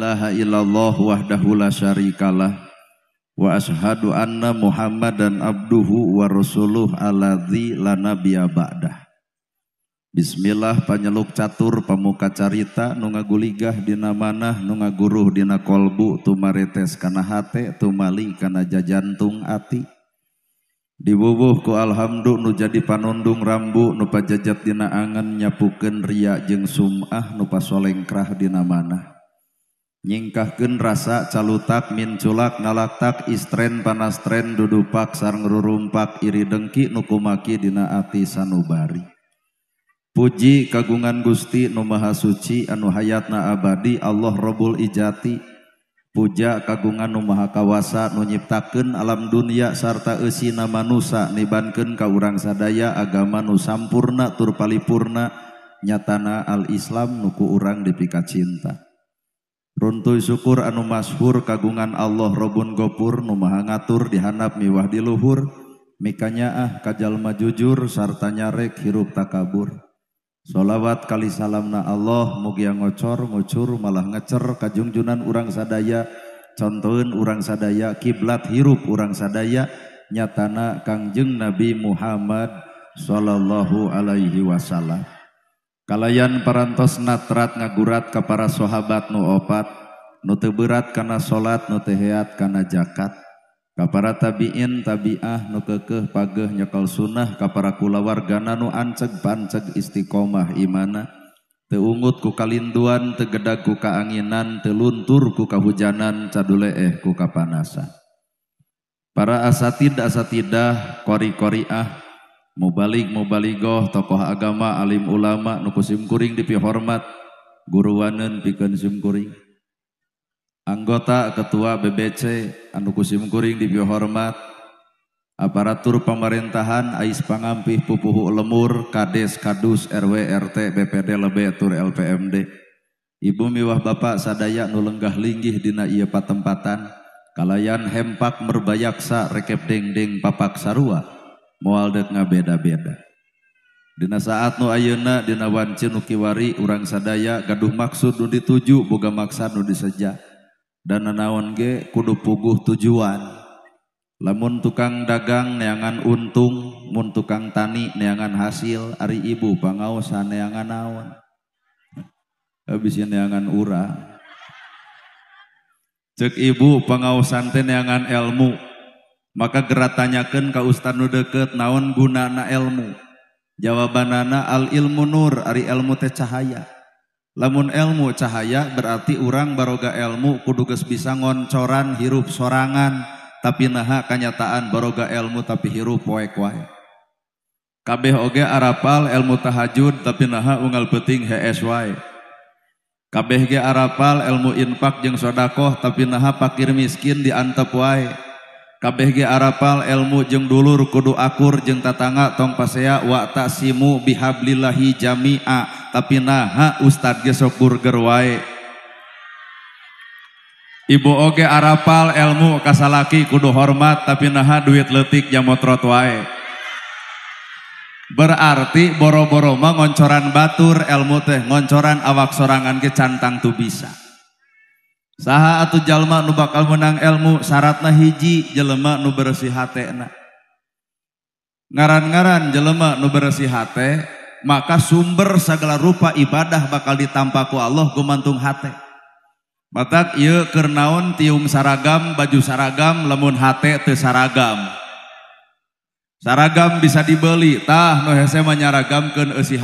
ilaha illallah wahdahu la syarikalah wa ashadu anna muhammadan abduhu wa rasuluh alladzi la nabiyya ba'dah Bismillah panyeluk catur pamuka carita nu guligah dina manah nu ngaguruh dina kolbu tumaretes kana hate tumali kana jajantung ati dibubuh ku alhamdu nu jadi panundung rambu nu pajajat dina angan nyapukeun ria jeung sumah nu pasolengkrah dina manah Nyingkahken rasa callutak, minculak ngalatak, istren panasren Dudupak sanggrorumppak, iri dengki nukumakidina ati sanubari. Puji kagungan Gusti Numaaha suci anu hayaat na Abadi Allah robul ijati, Puja kagungan Nuaha kawasa nunyiptaen alam dunya sarta esi nama Nusa Nibanken karang sadaya agama Nusampurna turpalipurna,nyatana Al-Ilam nuku orangrang diika cinta. Runtui syukur anumazhur kagungan Allah robbun gopur Numa Ngtur dihanap miwah diluhur mikanya ah Kajal majujur sarta nyarek hirup takabursholawat kalisalam na Allah mugy ngocor ngucur malah ngecer Kajungjunan urang sadaya Conun urang sadaya kiblat hirup urang sadayanyatana Kangjeng Nabi Muhammad Shallallahu Alaihi Wasallam keralayan paraantos natrat ngagurat kepada sahabat nuobat nuteberarat karena salat nuteheat karena jakat para tabiin tabiah nu ke ke pageh nyekal sunnah kap para kulawargana nuanceg panceg istiqomahimana teungutku kalinduan tegeakku keanginn teluntur ku kauhujanan cadule ehku kapanasan para asa tidak saat tidak kori-koriahku mubalik mubaligoh tokoh agama alim ulama nuku simkuring dipi hormat wanen pikeun simkuring anggota ketua BBC anu kuring dipi hormat aparatur pemerintahan ais pangampih pupuhu lemur kades kadus RW RT BPD lebe tur LPMD ibu miwah bapak sadaya nu lenggah linggih dina ieu patempatan kalayan hempak merbayaksa rekep dengdeng papak sarua dek ngabeda-beda. Dina saat nu ayeuna dina wanci nu kiwari urang sadaya gaduh maksud nu dituju boga maksa nu diseja. Dan nanaon ge kudu puguh tujuan. Lamun tukang dagang neangan untung, mun tukang tani neangan hasil, ari ibu pangaosan neangan naon. Habis neangan ura. Cek ibu pangaosan teh neangan ilmu, maka geratanyaken kau usta nu deket naon guna na elmu Jawaban na al-ilmu Nur ari elmu teh cahaya. Lamun elmu cahaya berarti urang baroga elmu kudu kespisa ngoncoran hirup sorangan tapi naha kanyataan baroga elmu tapi hirup woek kwae. Kabeh oge arabal elmu tahajud tapi naha ungal peting hees sy. Kehge Arabal elmu inpak j shodaqoh tapi naha pakir miskin didianap wae, KBG Arapal elmu jeng dulur kudu akur jeng tatanga tong pasea wa taksimu bihablillahi jami'a tapi naha ustad ge sok burger wae Ibu oge arapal elmu kasalaki kudu hormat tapi naha duit letik jamotrot wae Berarti boro-boro mah ngoncoran batur ilmu teh ngoncoran awak sorangan ge cantang tu bisa sah atau jalma nu bakal menang elmusyarat naiji jelemak nubersi enak ngaran-garan jelemak nuberih H maka sumber segala rupa ibadah bakal ditapakku Allah kemantung H maka kenaun tiung saragam baju saragam lemun H saragam saragam bisa dibelitah nosenyaragam kesi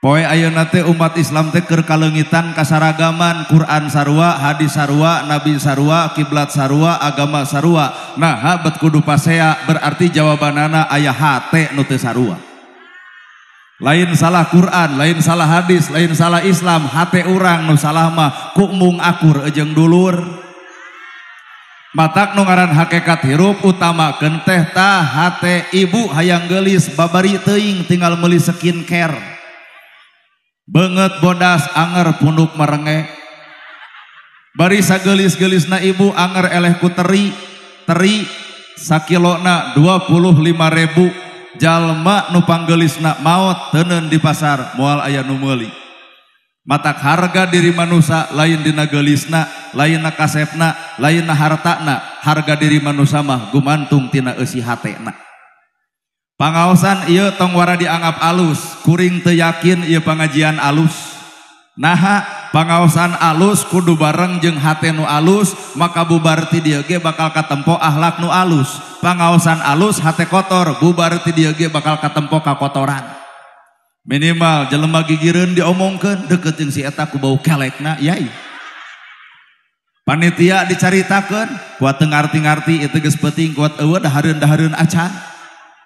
Poe ayeuna teh umat Islam teh keur kalengitan kasaragaman Quran sarua, hadis sarua, nabi sarua, kiblat sarua, agama sarua. Nah, habat kudu pasea berarti jawabanana aya hate nu teu sarua. Lain salah Quran, lain salah hadis, lain salah Islam, hate urang nu salah mah kumung akur ejeng dulur. Matak nu hakikat hirup utama genteh tah hate ibu hayang gelis babari teuing tinggal meuli skincare. banget bonas Angger punup merenge barisa gelis-gelis na Ibu Angr ellehku teri teri sakilna 25.000 Jalma nupanggelisnak maut tenen di pasar mual ayah numeli mata harga diri manusa lain Digelisna lain kasepna lain hartakna harga diri mansa mah gumantung Tii hatna gaan ia tengwara dianggap alus kuring teyakin ia pengajian alus nahha panauan alus kudu bareng je hat nu alus maka bubarti diege bakal kaemppo akhlak nu alus panausan alus H kotor bubarti diage bakal katemppo ka kotoran minimal jelem bagi girn dioomongkan deketting sieta kubau kelek na yaai panitia dicaritakan buat ten ngarti-ngerti ituges peting kuatdahharundahun acan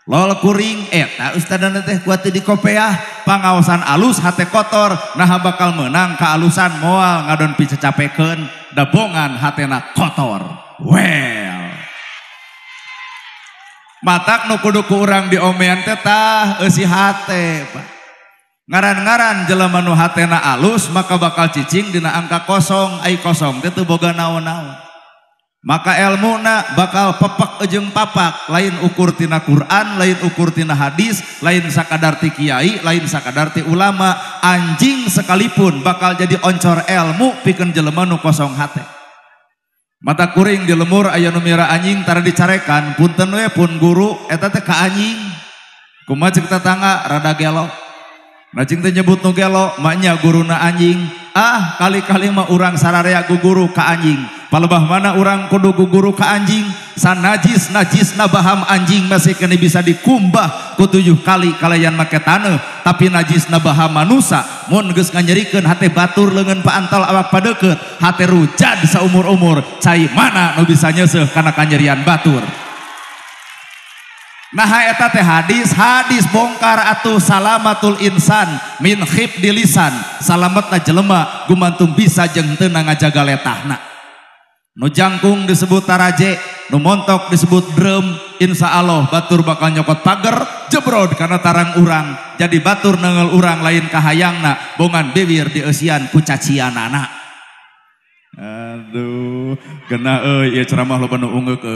lol kuring Uusta eh, ku di kopeah pansan alus H kotor naha bakal menang ke alusan ngoal ngadon pice capekken dabongan hatna kotor well mata nu kuduk kurang di omometah ngaran-garan jela nu hatna alus maka bakal ccing dina angka kosong a kosong ke tuh boga naon- naun maka el muna bakal pepek ejeng papak lain ukurtina Quran lain ukur tina hadis lainsadadarti Kyai lainsakadarti ulama anjing sekalipun bakal jadi oncor elmu piken jeleman kosong H mata kuring di lemur Anu Mira anjing tara dicarekan Punten pun guru anjing kuma citanga rada gelokcingnyabunuh geloknya guruna anjing ah kali-kali mau orang sarariaku guru Ka anjing palebah mana orang kudu guguru ke anjing san najis najis nabaham anjing masih kena bisa dikumbah ku tujuh kali kalayan make tanah tapi najis nabaham manusia mun geus nganyerikeun hate batur leungeun paantal awak padeukeut hate rujad saumur-umur cai mana nu bisa nyeseuh kana kanyerian batur Nah eta teh hadis, hadis bongkar atuh salamatul insan min khib dilisan, salametna jelema gumantung bisa jeung teu ngajaga letahna. Nu jangkung disebut taraje, nu montok disebut drum, insya Allah batur bakal nyokot pagar, jebrod karena tarang urang, jadi batur nengel urang lain kahayang kahayangna, bongan bibir di esian ku anak. Aduh, kena eh, ya ceramah lo penuh ungu ke.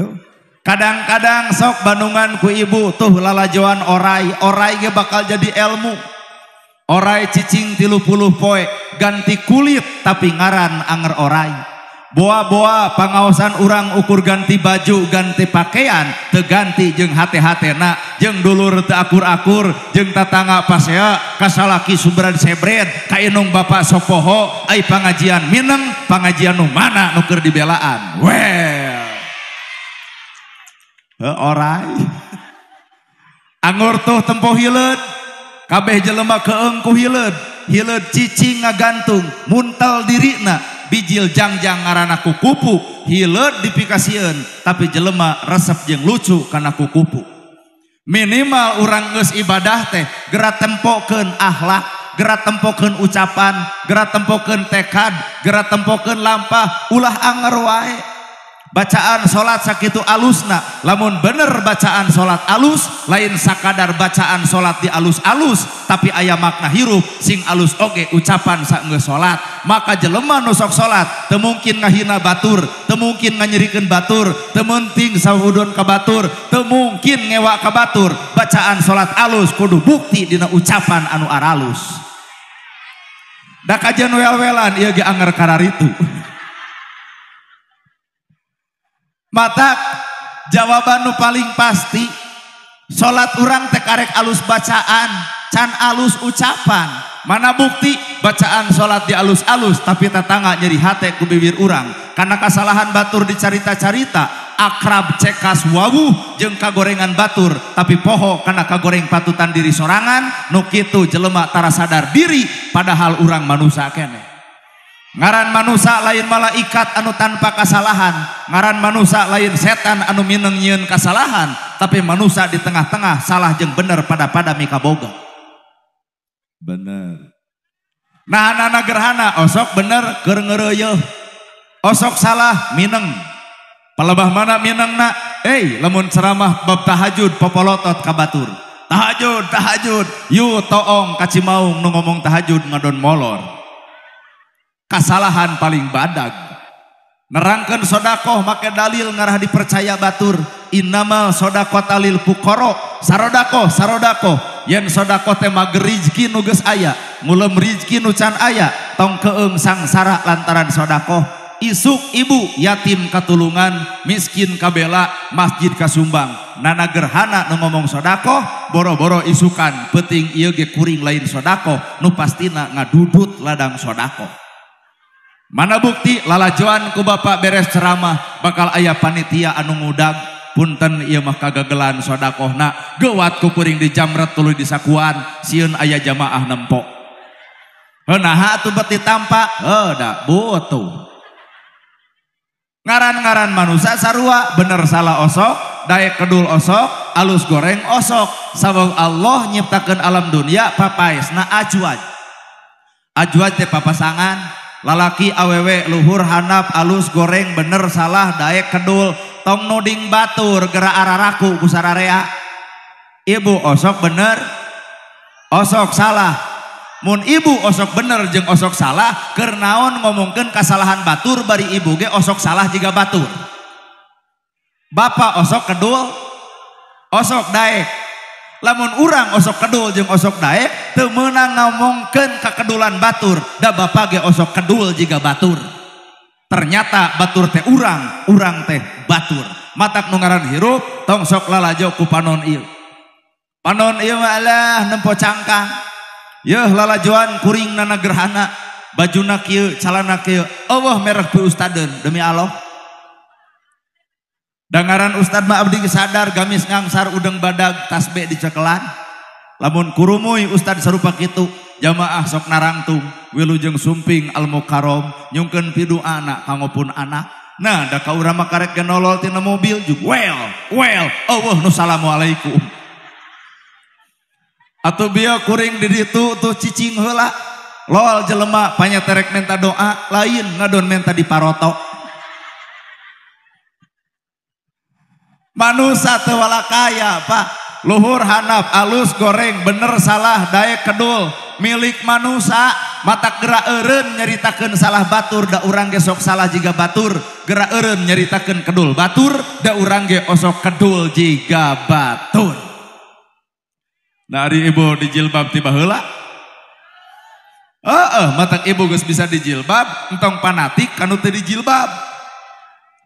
Tuh, kadang-kadang sok bandungan ku ibu tuh lalajuan orai, orai ge bakal jadi ilmu. Orai cicing tilu puluh poe, ganti kulit tapi ngaran angur ora buah-boah pengawasan urang ukur ganti baju ganti pakaian teganti jeungng hathana jengdulur tepur-akur jeng tatanga pasea kassalaki Subran sebre Ka enong ba Sokoho ay pengajian Minang pengajian mana nuker dibelaan oraanggur to tempo hi kabeh jelemah ke Egku hi cici nga gantung munttel dirina bijiljangjang ngaran aku kupu hi diifikasiun tapi jelemah resep yang lucu karena ku kupu minimal orang nges ibadah teh gera tempoken akhlak gera tempoken ucapan gera tempoken tekad gera tempoken lampmpa ulah aner waek bacaan salat sakitu alusna lamun bener bacaan salat alus lain sakadar bacaan salat di alus-alus tapi ayah makna hirup sing alus oge ucapan sak salat maka jelema nusok salat teu mungkin ngahina batur teu mungkin nganyerikeun batur teu penting sahudon ka batur teu mungkin ngewa ka batur bacaan salat alus kudu bukti dina ucapan anu aralus da kajian wel-welan ieu ge anger kararitu Batak jawaban paling pasti salat urang Tekaek alus bacaan can alus ucapan mana bukti bacaan salat di alus-alus tapi tatangga nyeri hatkubi biwir urang karena kesalahan Batur dicarita-carita akrab cekhas Wowuh jeung kagorengan Batur tapi pohok karena ka goreng patutan diri serrangan Nukito jelemaktara sadar diri padahal orangrang man manusia kenek ngaran manusia lain malaikat anu tanpa kesalahan ngaran manusia lain setan anu mineng nyen kesalahan tapi manusia di tengah-tengah salah jeng bener pada pada mika boga bener nah anak-anak gerhana osok bener ker osok salah mineng pelebah mana mineng nak eh lemun ceramah bab tahajud popolotot kabatur tahajud tahajud yu toong kacimau nu ngomong tahajud ngadon molor Kesalahan paling badag. Nerangkan sodakoh pakai dalil ngarah dipercaya batur. Innamal sodakoh talil pukoro. Sarodako, sarodako, Yen sodako tema gerizki nuges ayah. mulem rizki nucan ayah. Tong keeng sarak lantaran sodako. Isuk ibu yatim katulungan, miskin kabela, masjid kasumbang. Nana gerhana nu ngomong sodakoh, boro-boro isukan, peting iya ge kuring lain sodako. Nupastina pastina ngadudut ladang sodako. Mana bukti lalajuan ku Bapak beres ceramah bakal ayah panitia anu ngudang punten ieu mah kagagelan sodakohna gawat ku kuring di jamret tuluy disakuan sieun ayah jamaah nempo. Heunaha tuh beti tampa? Heuda butuh. Ngaran-ngaran manusia sarua bener salah osok, daek kedul osok, alus goreng osok. Sabab Allah nyiptakan alam dunia papais na ajuat. Ajuat teh papasangan, lalaki awewe luhur hanap alus goreng bener salah daek kedul tong nuding batur gerak araraku kusararea ibu osok bener osok salah mun ibu osok bener jeng osok salah kernaon ngomongkan kesalahan batur bari ibu ge osok salah jika batur bapak osok kedul osok daek namun urang osok Kedul je ossok naek temenang ngamongken ke kelan Batur ndak ba pakai osok kedul jika batur ternyata Batur teh urang urang teh batur matak mengaran hiruk tongsok lala Joku panonil panonlah nempocangka y lalajuan puring nana gerhana baju na Ky Allah merekku Ustaddun demi Allah Dengaran Ustadz Ma'abdi sadar gamis ngangsar udeng badag tasbe di cekelan. Lamun kurumui Ustadz serupa gitu, jamaah sok narangtung wilujeng sumping al mukarom nyungken pidu anak kangopun anak. Nah, da ka karek genolol tina mobil juga. well, well. Allah nusalamualaikum. Atau biya kuring diri ditu tuh cicing hula, Lol jelema terek menta doa lain ngadon menta diparoto manusa tewala kaya Pak Luhur hanaf alus goreng bener salah daya kedul milik manusa mata gerak Eren nyeritakan salah Batur dak orangrang gesok salah jika batur gerak Eren nyeritakan kedul Baturdak urang ge osok keddul jika battur Nari ibu dijilbabahla mata ibu guys bisa dijilbabtong panatik kan tuh dijilbab.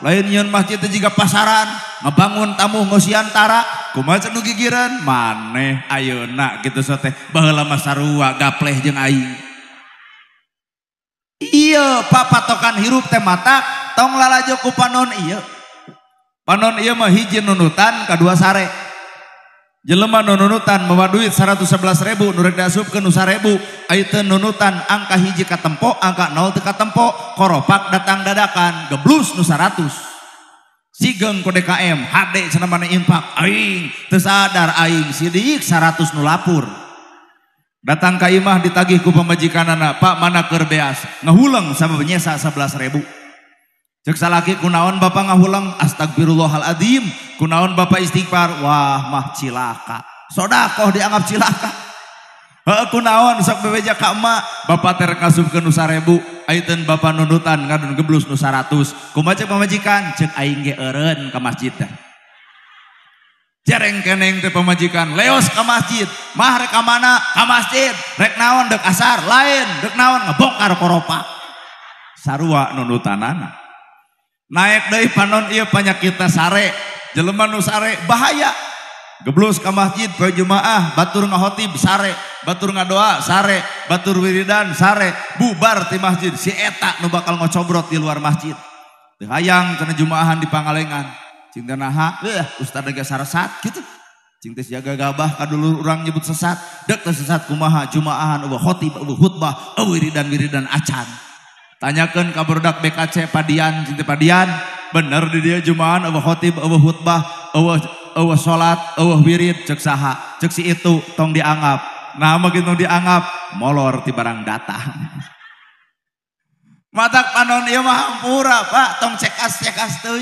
lain masjid itu juga pasaran mebangun tamu ngo sitaran manehayo gitute papa tokan hirup mata tongkuonon ia mehijin nunutan kedua sare Jelema nu nunutan duit 111 ribu nurek ke nusa ribu Aite nunutan angka hiji katempo, angka nol teka tempo koropak datang dadakan geblus nusa ratus. Sigeng ku DKM HD cenah impak aing tersadar aing sidik 100 nulapur. Datang ke imah ditagih ku anak Pak mana kerbeas, Ngehuleng sama penyesa 11 ribu Cek salaki kunaon Bapak ngahulang astagfirullahaladzim Kunaon Bapak istighfar, wah mah cilaka. Sodakoh dianggap cilaka. Heeh kunaon sok bebeja ka emak, Bapak terek ke Nusa Rebu, Aiten Bapak nundutan ngadun geblus Nusa Ratus. Kumaha pamajikan? Cek aing ge eureun ka masjid teh. Jereng keneng teh pemajikan, leos ke masjid, mah rek ka mana? Ka masjid. Rek naon dek asar, lain dek naon ngebongkar koropa. Sarua nundutanana. Naik deui panon banyak kita sare, Jeleman Nu sare bahaya Geblus masjid ke jumaah Batur Nghoti besar Batur ngadoa sare Batur Wiridan sare bubar di masjid siak nu bakal ngocobrot di luar masjid hayang karena jumahan di pangalenngan eh, Ustad saat gitu cigaah duluur orang nyebut sesat de sesat kumaha jumaahant wirdan acan tanyakan kabardak BKC Padiannta Padian bener di dia jumaan eueuh khotib eueuh khutbah eueuh eueuh sholat eueuh wirid cek saha cek si itu tong dianggap nah makin tong dianggap molor ti barang datang matak panon ieu iya mah hampura pak tong cekas cekas tuh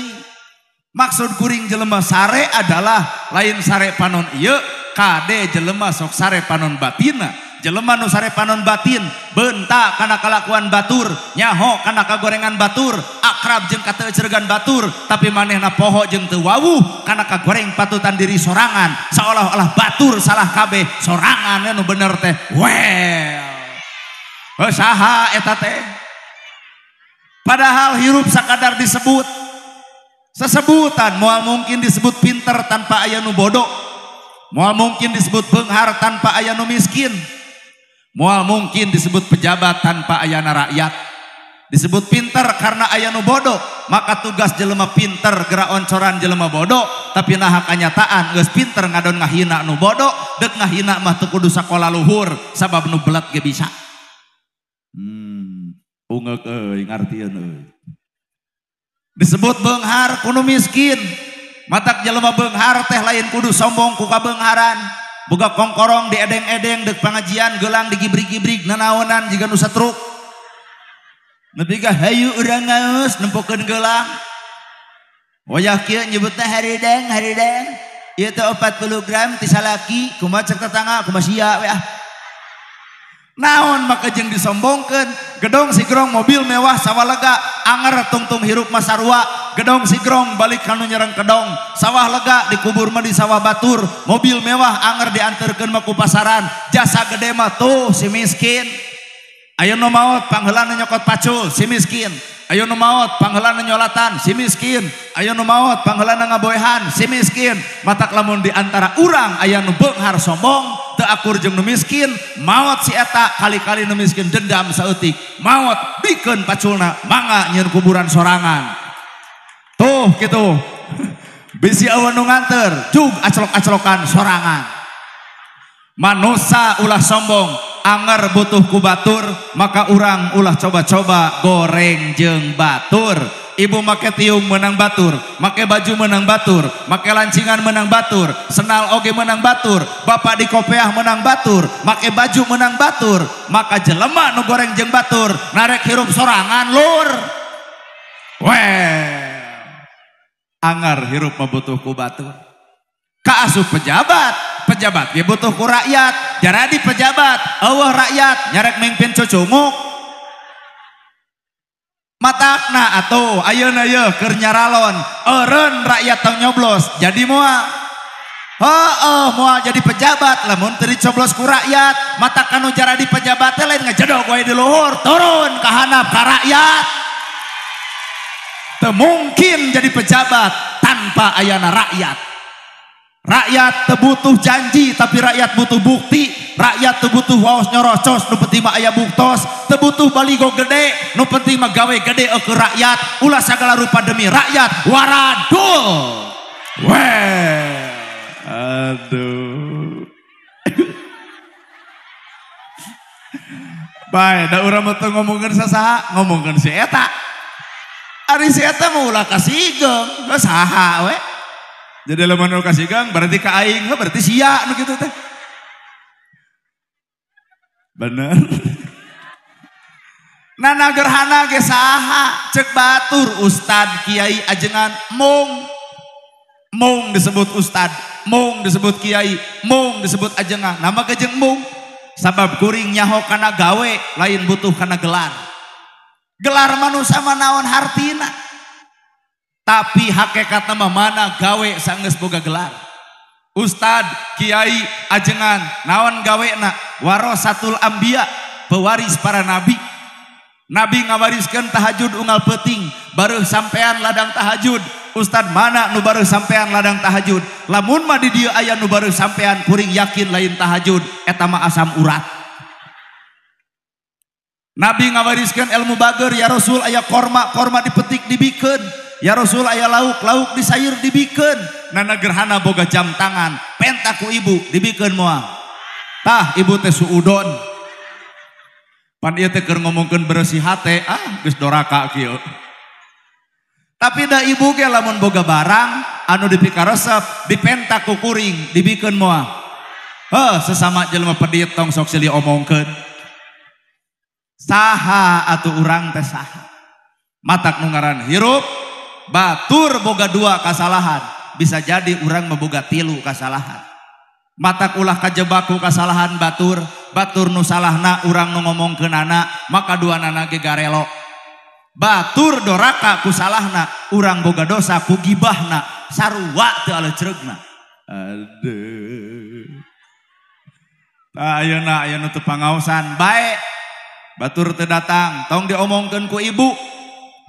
maksud kuring jelema sare adalah lain sare panon iya kade jelema sok sare panon batina nu sare panon batin bentak karena kelakuan batur nyaho karena kagorengan batur akrab jeng kata cergan batur tapi manehna poho jeng tewawuh karena kagoreng patutan diri sorangan seolah-olah batur salah kabeh sorangan anu bener teh well usaha eh, eta teh padahal hirup sakadar disebut sesebutan mual mungkin disebut pinter tanpa ayah nu bodoh mual mungkin disebut penghar tanpa ayah nu miskin mungkin disebut pejabat tanpa ayana rakyat disebut pinter karena aya nu boddo maka tugas jelelma pinter kek oncoran jelemah bodoh tapi nah haknyataan pinter nga hinak nudo de hintu kudu sekolah luhur sabab nublat bisa hmm, disebut penghar kuno miskin mata jelemah penggar teh lain kudus sombong kuka pengengaran buka kongkorong di edeng-edeng dek pengajian gelang di gibrik-gibrik nanaonan jika nusa truk nepi ka hayu urang ngaus nempokin gelang wayah nyebutnya hari deng hari deng itu iya 40 gram tisalaki salaki kumaha cek tetangga kumaha ah. naon makajeng diseombongken gedong sigrong mobil mewah sawah lega anger tungtum hiruk masawa gedong sigrong balik anu nyerang gedong sawah lega dikubur medi sawah Batur mobil mewah anger diantken maku pasaran jasa kedema tuh si miskin mau Ayo no maut panghelan nyokot pacul si miskin. Ayo nu maut panghelan nyolatan si miskin. Ayo nu maut panghelan ngaboehan si miskin. Matak lamun di antara urang aya nu beunghar sombong teu akur jeung nu miskin, maut si eta kali-kali nu miskin dendam saeutik. Maut bikin paculna mangga nyeun kuburan sorangan. Tuh gitu. Bisi awan nu nganter, jug acelok-acelokan sorangan. Manusia ulah sombong, anger butuh kubatur, maka orang ulah coba-coba goreng jeng batur. Ibu make tiung menang batur, make baju menang batur, make lancingan menang batur, senal oge menang batur, bapak di kopeah menang batur, make baju menang batur, maka jelema nu goreng jeng batur, narek hirup sorangan lur. Weh. Anger hirup membutuhku kubatur, Kaasup pejabat, pejabat dia butuh ku rakyat jadi pejabat Allah rakyat nyarek mimpin cucumu. matakna atau ayo ayo kernyaralon eren rakyat tang nyoblos jadi mua Oh, oh, mua jadi pejabat lah menteri coblos ku rakyat matakan kanu jadi pejabat lain ngejedok gue di luhur turun ke hanap ke rakyat temungkin jadi pejabat tanpa ayana rakyat Rakyat tebutuh janji tapi rakyat butuh bukti. Rakyat tebutuh waos nyorocos nu penting mah ayah buktos, tebutuh baligo gede nu penting mah gawe gede ke rakyat. ulas segala rupa demi rakyat waradul. Weh. Aduh. Baik, dah orang mau ngomongin ngomongkan ngomongin ngomongkeun si eta. Ari si eta gak ulah kasih saha weh. Jadi lamun nu Gang? berarti ke aing, berarti sia begitu teh. Bener. Nana gerhana ge saha cek batur ustad kiai ajengan Mung Mung disebut ustad Mung disebut kiai Mung disebut ajengan nama kejeng Mung. sabab kuring nyaho kana gawe lain butuh kana gelar gelar manusia manawan hartina nabi hake katamah mana gawe sanggesmoga gelar Ustad Kyai ajengan nawan gawe na warohtul ambi pewaris para nabi nabi ngawariskan tahajud unal peting baru sampeyan ladang tahajud Ustad mana nubar sampeyan ladang tahajudlahmunma di dia ayaah nubar sampeyan puring yakin lain tahajud etama asam urat nabi ngawariskan elmu bager ya rassul ayaah korma korma dipetik dibiken Ya Rasul aya lauk lauk disayur dibiken nana gerhana boga jam tangan pentaku ibu dibikentah ibu ngomong berih ah, tapi dah ibu lamun boga barang anu dipika resep dipentaku kuring dibiken mo sesama jelma tong sokili omongken saha atau urangtes matak mengaran hirup Batur boga dua kasalahan bisa jadi orangrang memboga tilu kasalahan mata ulah kajjebaku kasalahan batur Batur nu salah na urang nu ngoomong ke nana maka dua anakke garok Batur dorakaku salahlahna urang boga dosa pugi bahhna sarruwak utup pansan baik Batur terdatang tong dioomongken ku ibu,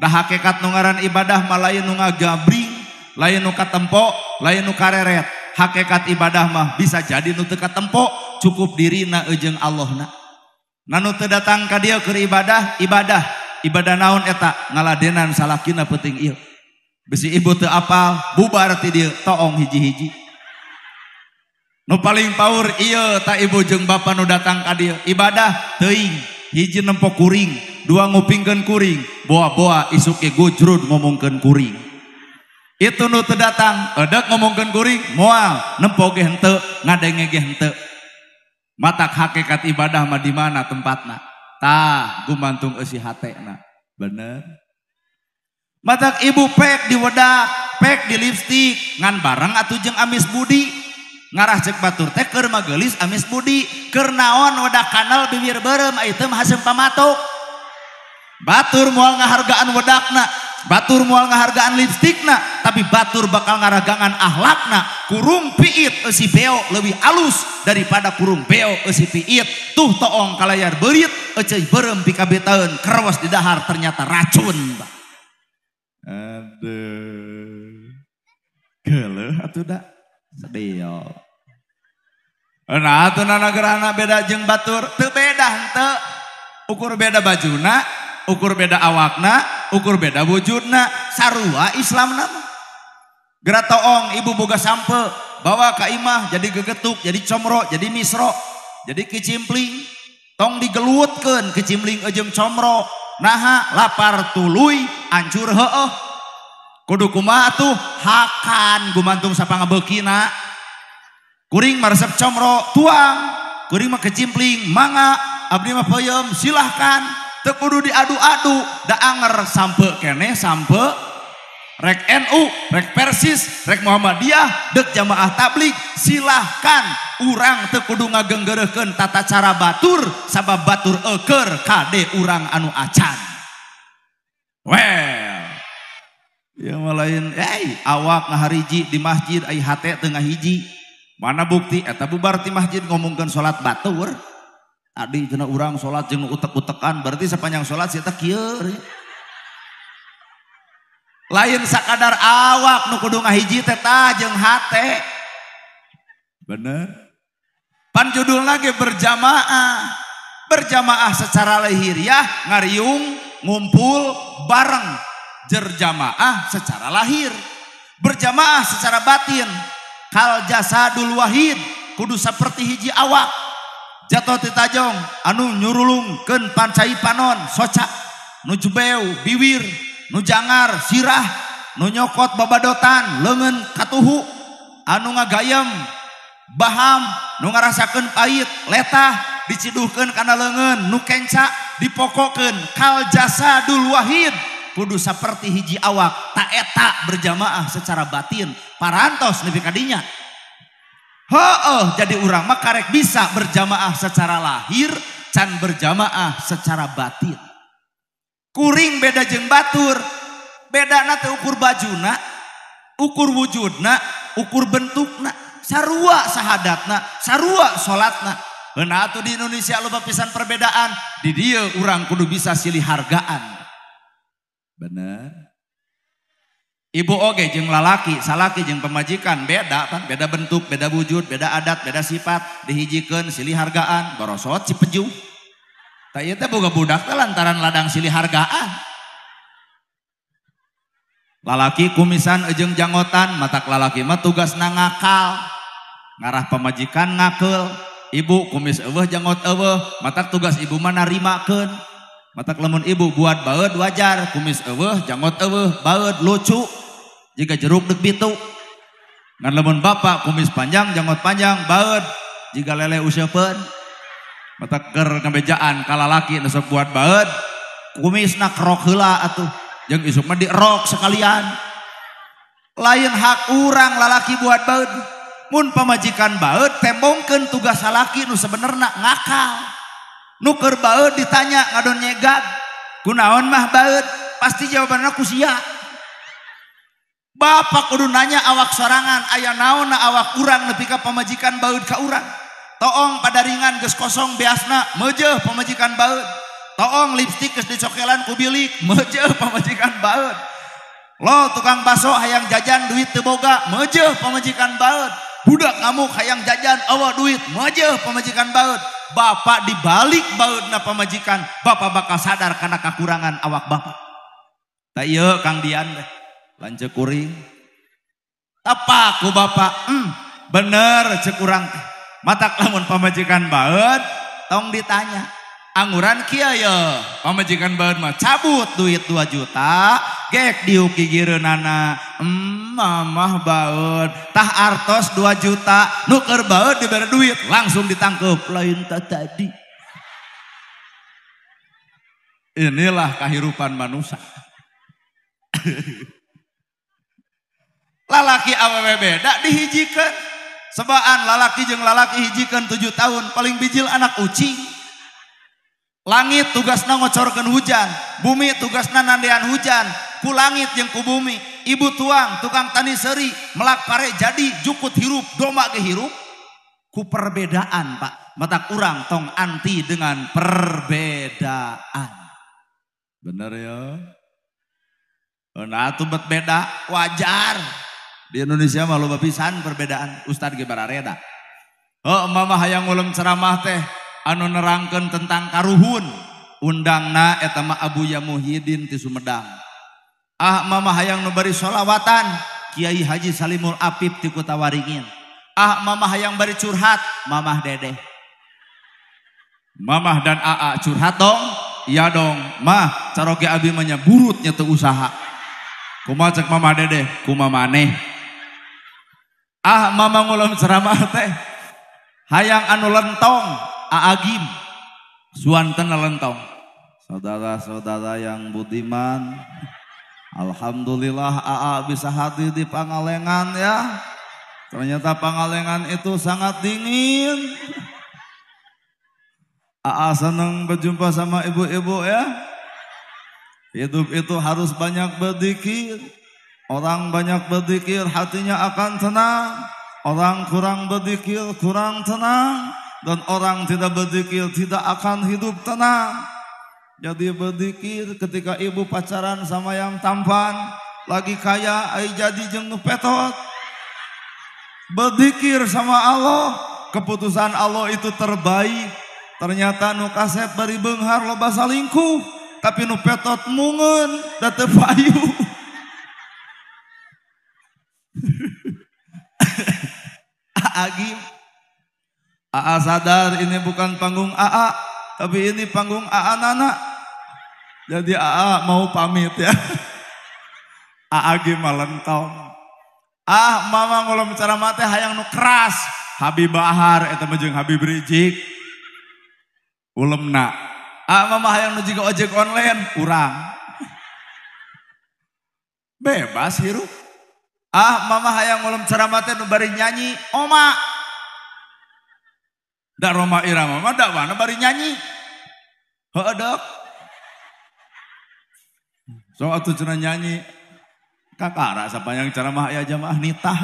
Quran hakekat mengaran ibadah mallayan nga gabring lainuka tempok lain nuukaet hakekat ibadah mah bisa jadi nu tekatemppok cukup diri najeng Allah na nanut terdat datang ka dia ke ibadah ibadah ibadah naon etak ngaladennan salah kina peting besi ibu te apa bubar ti toong hijihiji paling power tak ibu jeng ba nu datang Adil ibadah te hiji nempoking Du ngupingken kuring buah-boah isuke gujudud ngomongken kuring itunut datang adadak ngomongkenguring mual nempok gehente nga gengte matak hakekat ibadahmahdi mana tempat nahtah gumantung i bener matak ibu pek di wadah pek di lifti ngan bareng at jeng a amis budi ngarah cek batur teker mageliis a amis pudi ke naon noda kanal bibir barem item hasil pamaok Batur mual ngahargaan wedakna Batur mual ngahargaan listikna tapi Batur bakal ngaragangan akhlakna kurung pit beok lebih alus daripada kurung beok tuh toong ka layar beit peremp ka tahun keras dihar ternyata racun ger beda jetur tepedda ukur beda bajunak ukur beda awakna ukur bedawujudna sarua Islam gerak toong ibu buka sampe bawa Kaimah jadi gegetuk jadi comro jadi misro jadi kecimpling tong digeluutkan kecimpling jemcomro naha lapar tulu ancur kodu kumauh Hakan gumantung kuring marepro tuang kurima kecimpling manga Ablimah payem silahkan tepurdu di adu-adu dager sampaipe kene sampaiperek NUrek persisrek Muhammadiyah Thek jamaah Tabli silahkan urang tepedunga gegereken tata cara Batur sabab Batur eker KD urang anu acan awak Mahahariji di masjid Tengah hijji mana buktieta Bubarti masjid ngomonggin salat Batur Adi jenak orang sholat jeng utek-utekan berarti sepanjang sholat saya teh Lain sakadar awak nu kudu ngahiji teta jeng hate. Bener. Pan judul lagi berjamaah. Berjamaah secara lahiriah ngariung ngumpul bareng jerjamaah secara lahir. Berjamaah secara batin kal jasadul wahid kudu seperti hiji awak jatuhtitajong anu nyurulungken pancai panon soca nujubew biwir nujanggar sirah nuyokot babadotan lengen kattuhu anu nga gayem Baham nu nga rasaken pat letah diciuhkan karena lengen nukenca dipokoken kal jasa dulu Wahid Kudus seperti hiji awak tak tak berjamaah secara batin paras lebih tadinya jadi orang makaek bisa berjamaah secara lahir dan berjamaah secara batin kuring beda jeng Batur beana ke ukur bajuna ukur wujudnak ukur bentukua sahabatua salatna bena tuh di Indonesia lu mepisan perbedaan did dia orang Kudu bisa silih hargagaan bener Ibu oge jeng lalaki, salaki jeng pemajikan, beda kan, beda bentuk, beda wujud, beda adat, beda sifat, dihijikan, silih hargaan, borosot, cipeju. Tak iya teh boga budak teh lantaran ladang silih hargaan. Lalaki kumisan ejeng jangotan, matak lalaki mah tugas nangakal. Ngarah pemajikan ngakel, ibu kumis eweh jangot eweh matak tugas ibu mana narimakeun. mata lemun ibu buat baut wajar, kumis eweh jangot eweh baut lucu, jika jeruk dek bitu ngan lemon bapak kumis panjang janggot panjang baut jika lele usia mata ngebejaan kalah laki nu buat baut kumis nak rok heula atuh jeng isuk mandi rok sekalian lain hak orang lalaki buat baut mun pemajikan baut tembongkan tugas lalaki nu sebenarnya ngakal nuker baut ditanya ngadon nyegat kunaon mah baut pasti jawabannya kusia Bapak kudu nanya awak sorangan ayah naon awak kurang nepi ka pamajikan baut ka urang. Toong pada ringan geus kosong beasna mejeh pamajikan baut. Toong lipstik geus dicokelan ku bilik pemajikan pamajikan baut. Lo tukang baso hayang jajan duit teboga boga pemajikan baut. Budak kamu hayang jajan awak duit mejeh pamajikan baut. Bapak dibalik na pamajikan, bapak bakal sadar karena kekurangan awak bapak. Tak iya Kang Dian deh. Lanjut kuring. Apa ku bapak? Hmm, bener cekurang. Mata lamun pemajikan banget. Tong ditanya. anguran kia ya. Pemajikan banget mah. Cabut duit 2 juta. Gek diuki nana. Hmm, mamah banget. Tah artos 2 juta. Nuker banget diberi duit. Langsung ditangkep. Lain tak tadi. Inilah kehidupan manusia. lalaki awewe beda dihijikan sebaan lalaki jeng lalaki hijikan tujuh tahun paling bijil anak uci langit tugas ngocorkan hujan bumi tugas nandean hujan ku langit jeng ku bumi ibu tuang tukang tani seri melak pare jadi jukut hirup doma kehirup ku perbedaan pak mata kurang tong anti dengan perbedaan bener ya nah tuh beda wajar di Indonesia malu loba pisan perbedaan Ustadz ge barareda. Heuh oh, mama hayang ulem ceramah teh anu nerangkeun tentang karuhun. Undangna eta Abu Abuya Muhyiddin ti Sumedang. Ah mama hayang nubari solawatan, Kiai Haji Salimul Apip di Kota Waringin. Ah mama hayang bari curhat mamah Dedeh. Mamah dan Aa curhat dong. Iya dong, mah caroge abi mah burutnya teu usaha. Kuma cek mamah Dedeh, kuma maneh? Ah mama ngulam ceramah teh. Hayang anu lentong, aagim. Suantena lentong. Saudara-saudara yang budiman. Alhamdulillah AA bisa hati di Pangalengan ya. Ternyata Pangalengan itu sangat dingin. AA senang berjumpa sama ibu-ibu ya. Hidup itu harus banyak berdikir. Orang banyak berzikir hatinya akan tenang. Orang kurang berzikir kurang tenang. Dan orang tidak berzikir tidak akan hidup tenang. Jadi berzikir ketika ibu pacaran sama yang tampan. Lagi kaya, ay jadi jenguk petot. Berzikir sama Allah. Keputusan Allah itu terbaik. Ternyata nu kaset bari benghar basa lingkuh. Tapi nu petot mungen, Datu payu. Agi. Aa sadar ini bukan panggung Aa, tapi ini panggung Aa Nana. Jadi Aa mau pamit ya. Aa Aagi tahun. Ah mama ngolong bicara mati hayang nu keras. Habib Bahar itu jeung Habib Rizik. nak. Ah mama hayang nu jika ojek online, kurang. Bebas hirup. Ah mama hayang ngolom ceramah teh bari nyanyi oma. Dak Roma Irama Mama, dak mana bari nyanyi. Heeh dok. So atuh cenah nyanyi. Kakara sapanjang ceramah aya jamaah nitah.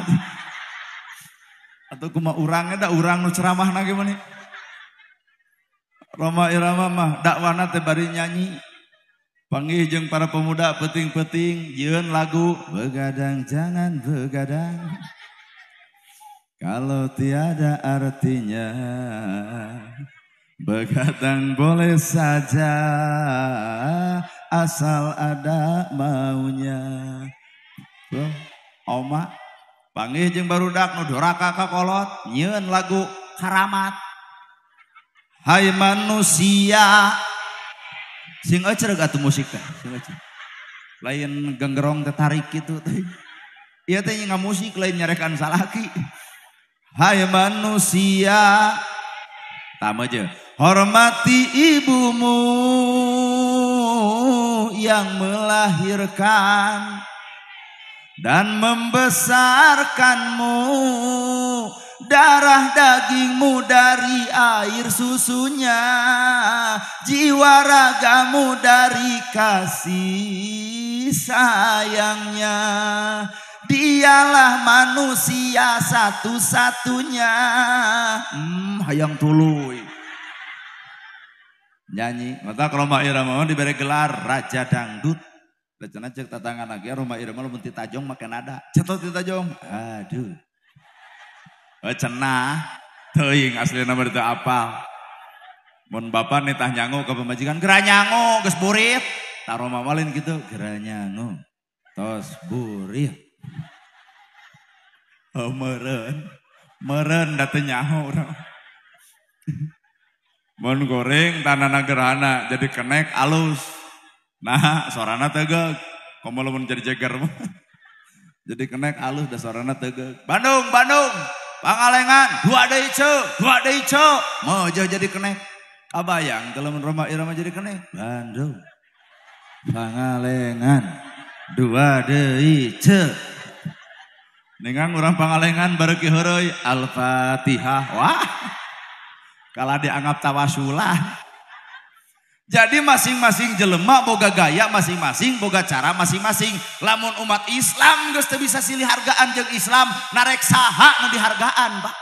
Atau kuma urangnya dak urang nu ceramah na gimana? Roma Irama mah dak wana teh bari nyanyi. Pangih jeng para pemuda peting-peting jeun lagu begadang jangan begadang kalau tiada artinya begadang boleh saja asal ada maunya Tuh, oma Pangih jeng baru dak doraka kakolot kolot lagu karamat hai manusia Sing ecereg atuh musik teh. Lain genggerong tertarik gitu, iya teh. nggak musik lain nyarekan salaki. Hai manusia, Tama aja. Hormati ibumu yang melahirkan dan membesarkanmu Darah dagingmu dari air susunya Jiwa ragamu dari kasih sayangnya Dialah manusia satu-satunya Hmm hayang tului Nyanyi Mata Ira irama diberi gelar Raja Dangdut Lecana cek tatangan lagi rumah irama lu menti tajong makan ada Cetot tajong Aduh Oh, eh, teing asli nama itu apa? Mun bapak nih tah nyango ke pemajikan, keranya nyango, kesburit burit. Taruh mamalin gitu, keranya nyango. Tos burit. Oh, meren. Meren dateng nyaho orang. Mun goreng tanana gerhana jadi kenek alus. Nah, sorana tegak. Komo lamun jadi jeger mah. jadi kenek alus dah sorana tegak. Bandung, Bandung. Pangalengan, dua ada dua ada hijau. Mau jauh jadi kenek. Kabayang, kalau rumah irama jadi kene? Bandung. Pangalengan, dua ada hijau. Dengan orang pangalengan baru kihoroi. Al-Fatihah. Wah, kalau dianggap tawasulah. Jadi masing-masing jelema boga gaya masing-masing boga cara masing-masing. Lamun umat Islam geus bisa silih hargaan jeung Islam narek saha nu dihargaan, Pak.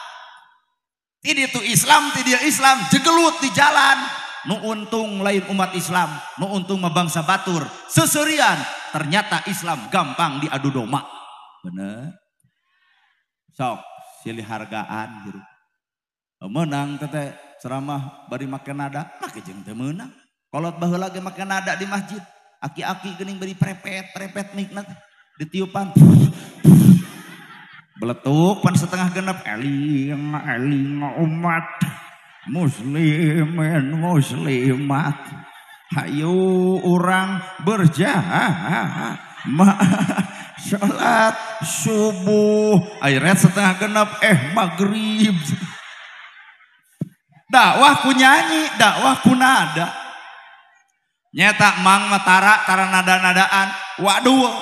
Ti ditu Islam, ti dia ya Islam jegelut di jalan. Nu untung lain umat Islam, nu untung mah bangsa batur. Seserian ternyata Islam gampang diadu domba. Bener. Sok silih hargaan gitu. Menang teteh ceramah bari make nada, make jeung teu meunang. Kalau bahu lagi makan nada di masjid. Aki-aki gening beri prepet, prepet miknat. Ditiupan. Beletuk pan setengah genap Eling, eling umat. Muslimin, muslimat. Hayu orang ma sholat subuh. Airat setengah genap Eh maghrib. Dakwah ku nyanyi, dakwah ku nada nyetak mang matara karena nada-nadaan waduh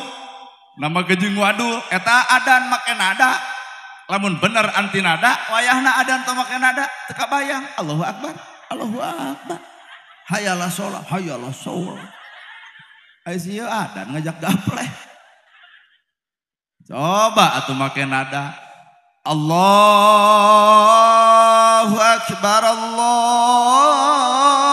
nama kejeng waduh eta adan make nada lamun bener anti nada wayahna adan to make nada teka bayang Allahu Akbar Allahu Akbar hayalah sholat hayalah sholat ICU adan ngajak gapleh coba atuh make nada Allahu Akbar Allah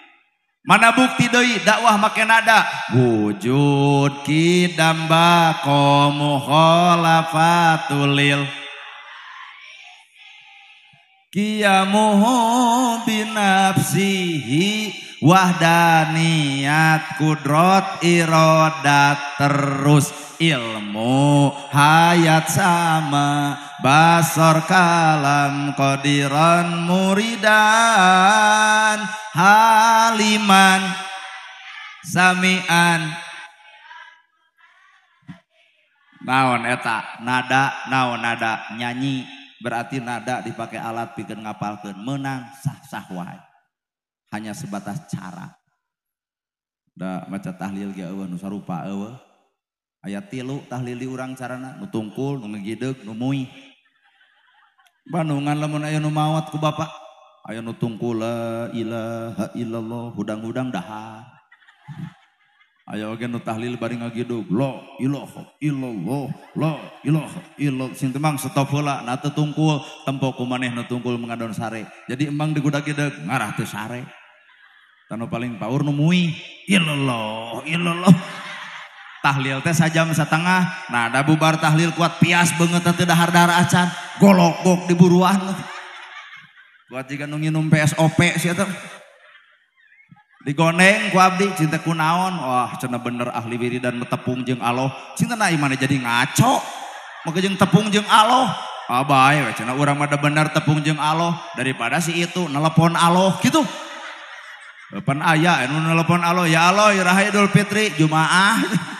Mana bukti doi dakwah makin nada wujud kidamba komu kholafatulil Kiyamuhu binapsihi wahdaniat kudrot irodat terus ilmu hayat sama basor kalam kodiron muridan haliman samian naon eta nada naon nada nyanyi berarti nada dipakai alat pikir ngapalkan menang sah sah wae hanya sebatas cara da maca tahlil ge eueuh nu sarupa eueuh ayat tilu tahlili urang carana nutungkul tungkul numui Bandungan lamun ayo numawat ku bapak ayo nutungkul la ilaha illallah hudang-hudang dahar ayo lagi nu tahlil bari ngagidug lo ilaha illallah lo ilaha illallah sing temang stop heula na tetungkul tungkul kumaneh nutungkul mengadon sare jadi emang gidek ngarah tuh sare tanu paling paur numui muih illallah tahlil teh sajam setengah nah ada bubar tahlil kuat pias banget teh dahar dahar acan golok gok di buruan kuat jika nunginum PSOP sih atau digoneng ku abdi cinta kunaon wah cina bener ahli wiri dan tepung jeng aloh cinta na mana jadi ngaco maka jeng tepung jeng aloh abai ah, we cina urang ada bener tepung jeng aloh daripada si itu nelpon aloh gitu Depan ayah, anu eh, nelpon aloh, ya aloh, ya Idul Fitri, Jumaah.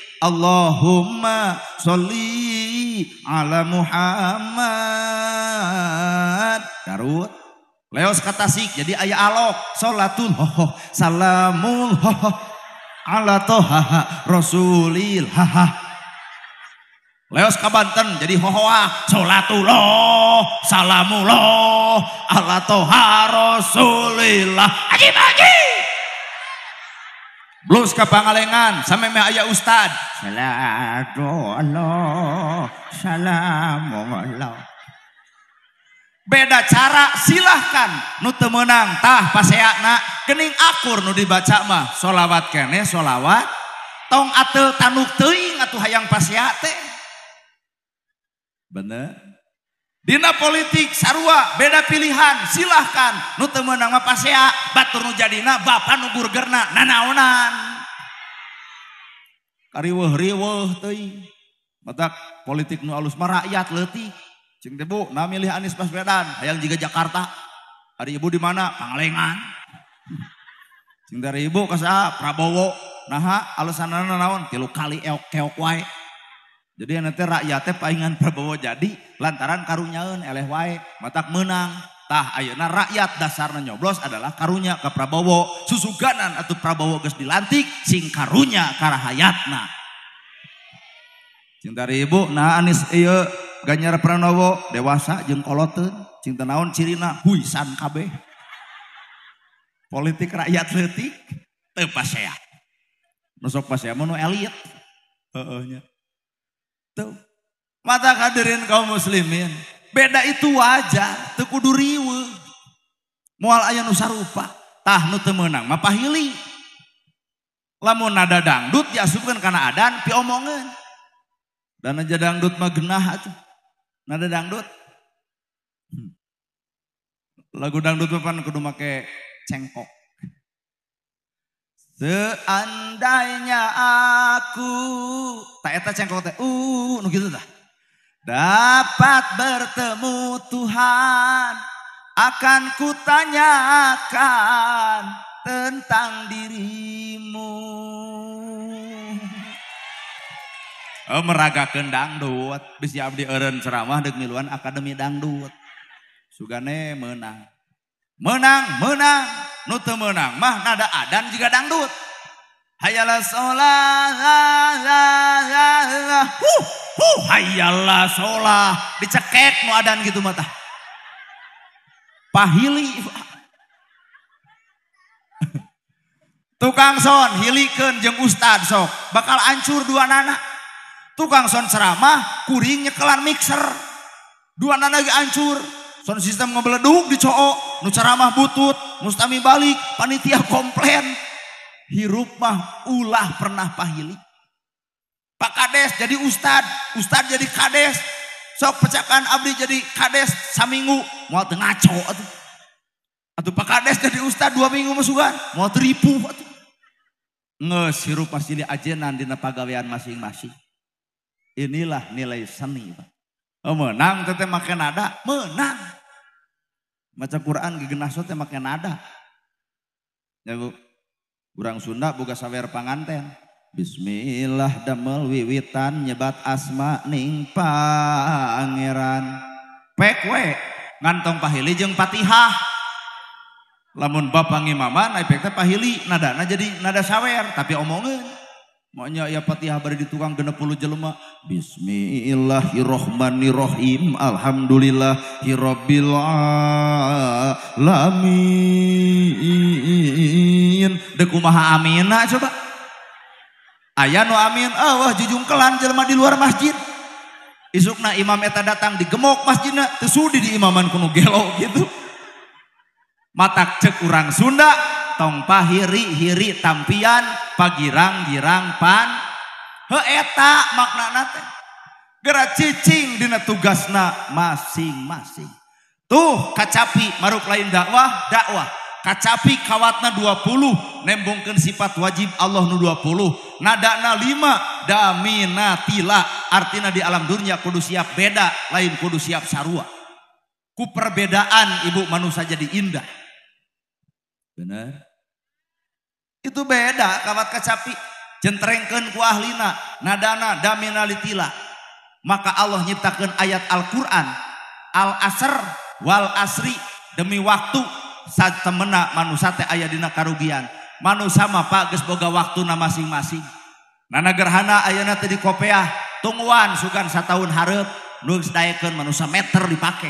Allahumma sholli ala Muhammad. Garut. Leos kata sik jadi ayah alok. Salatun hoho. Salamun hoho. Ala toha rasulil Leos kabanten jadi hohoa ah. salatullah salamullah ala toha rasulillah. Ajib ajib. kepangenngan sampai ayaah Ustad Allah sala beda cara silahkan nute menangtah pas anak kening akur nu dibaca mah sholawat ke sholawat tong atau tan hayang pas bener Dina politik Sarwa beda pilihan silahkan nutemen nama pas Batur jadidina baan politik nu alus rakyat letihdan juga Jakarta hari Ibu dimana panenngan dari ibu Prabowo naha alasanon kalau kali keok wa Jadi nanti rakyatnya palingan Prabowo jadi lantaran karunyaun eleh wae matak menang. Tah ayo nah rakyat dasarnya nyoblos adalah karunya ke Prabowo. Susuganan atau Prabowo geus dilantik sing karunya karahayatna. Cinta ibu nah Anis iya Ganjar Pranowo dewasa jeung cinta naon cirina huisan kabeh. Politik rakyat letik tepas ya. Nusok pas ya mono elit. Heeh nya. Tuh. Mata kaderin kaum muslimin. Beda itu wajah, Tekudu riwe, mual ayah nusarupa. tah nu temenang. meunang Lamun nada dangdut diasupkan karena adan piomongan. Dan aja dangdut mah Nada dangdut. Hmm. Lagu dangdut papan kudu make cengkok. Seandainya aku tak eta cengkok teh uh nu gitu dah. Dapat bertemu Tuhan akan kutanyakan tentang dirimu. Oh, kendang duet, bisa abdi eren ceramah dek miluan akademi dangdut. Sugane menang. Menang, menang. menang mah nada juga dangdut diceket mau gitu mata pa tukang sonlik jeng Ustad bakal ancur dua anak tukang son seramah kuri nye kelan mixer dua anak ancur dua Sound system ngebeleduk dicook, nu ceramah butut, mustami balik, panitia komplain. Hirup mah ulah pernah pahili. Pak Kades jadi ustad, ustad jadi kades. Sok pecahkan abdi jadi kades saminggu, mau cowok atuh. atau Pak Kades jadi ustad dua minggu masukan, mau teripu atuh. Nges hirup pasti ajenan dina gawean masing-masing. Inilah nilai seni, Pak. Oh, menangtete nada menang macam Quran nada kurang Sunda buka sawer panganten bismillah damel wiwitan nyebat asma ningpanggeran pekwek ngantong pailiing patiha lamun bai mama na nada jadi nada sawer tapi omomoge ohpatibar di tuang kepul jelelma Bismillahirohmanirohim Alhamdulillahhirrobilminku mamina coba ayanu amin Allah jujung kelan jelma di luar masjid isukna imam datang di gemok masjid kesudi diimaman ku gelok gitu matak ce kurang Sunda Tongpahiri hii tampian pagirang di ramppan peeta maknanate gerakcing Dina tugasna masing-masing tuh kacapi Maruk lain dakwah dakwah kacapi kawatna 20 nembungkan sifat wajib Allah Nu 20 nadana 5 damina tila artina di alam Dunya kudu siap beda lain kudu siap sarua ku perbedaan Ibu Man manusia diindah itu bedakawat kecapi centrengken kuah Lina nadana damina litila maka Allah nyiptakan ayat Alquran alasr Wal asri demi waktu saatmenak manat ayadina karrugian man sama Pak gesmoga waktu nama masing-masing nana gerhana ayena dikopeaah tumbuhan sukan satuhun Haret nulis dayaken mansa meter dipake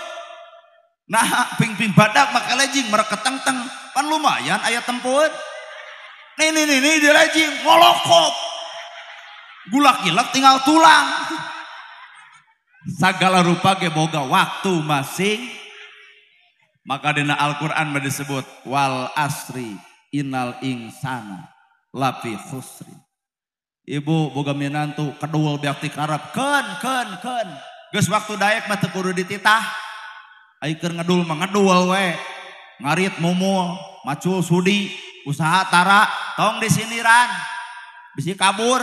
Nah, ping-ping badak maka lejing mereka teng-teng. Pan lumayan ayat tempuan. Nih, nih, nih, nih dia lejing. Ngolokop. Gulak gilak tinggal tulang. Segala rupa geboga waktu masing. Maka dina Al-Quran disebut. Wal asri inal insana lapi khusri. Ibu boga minantu kedua biak tikarap. Ken, ken, ken. Gus waktu dayak mata kudu dititah. Aikir ngedul mah ngedul we. Ngarit mumul, macul sudi, usaha tara, tong disindiran. Bisi kabur.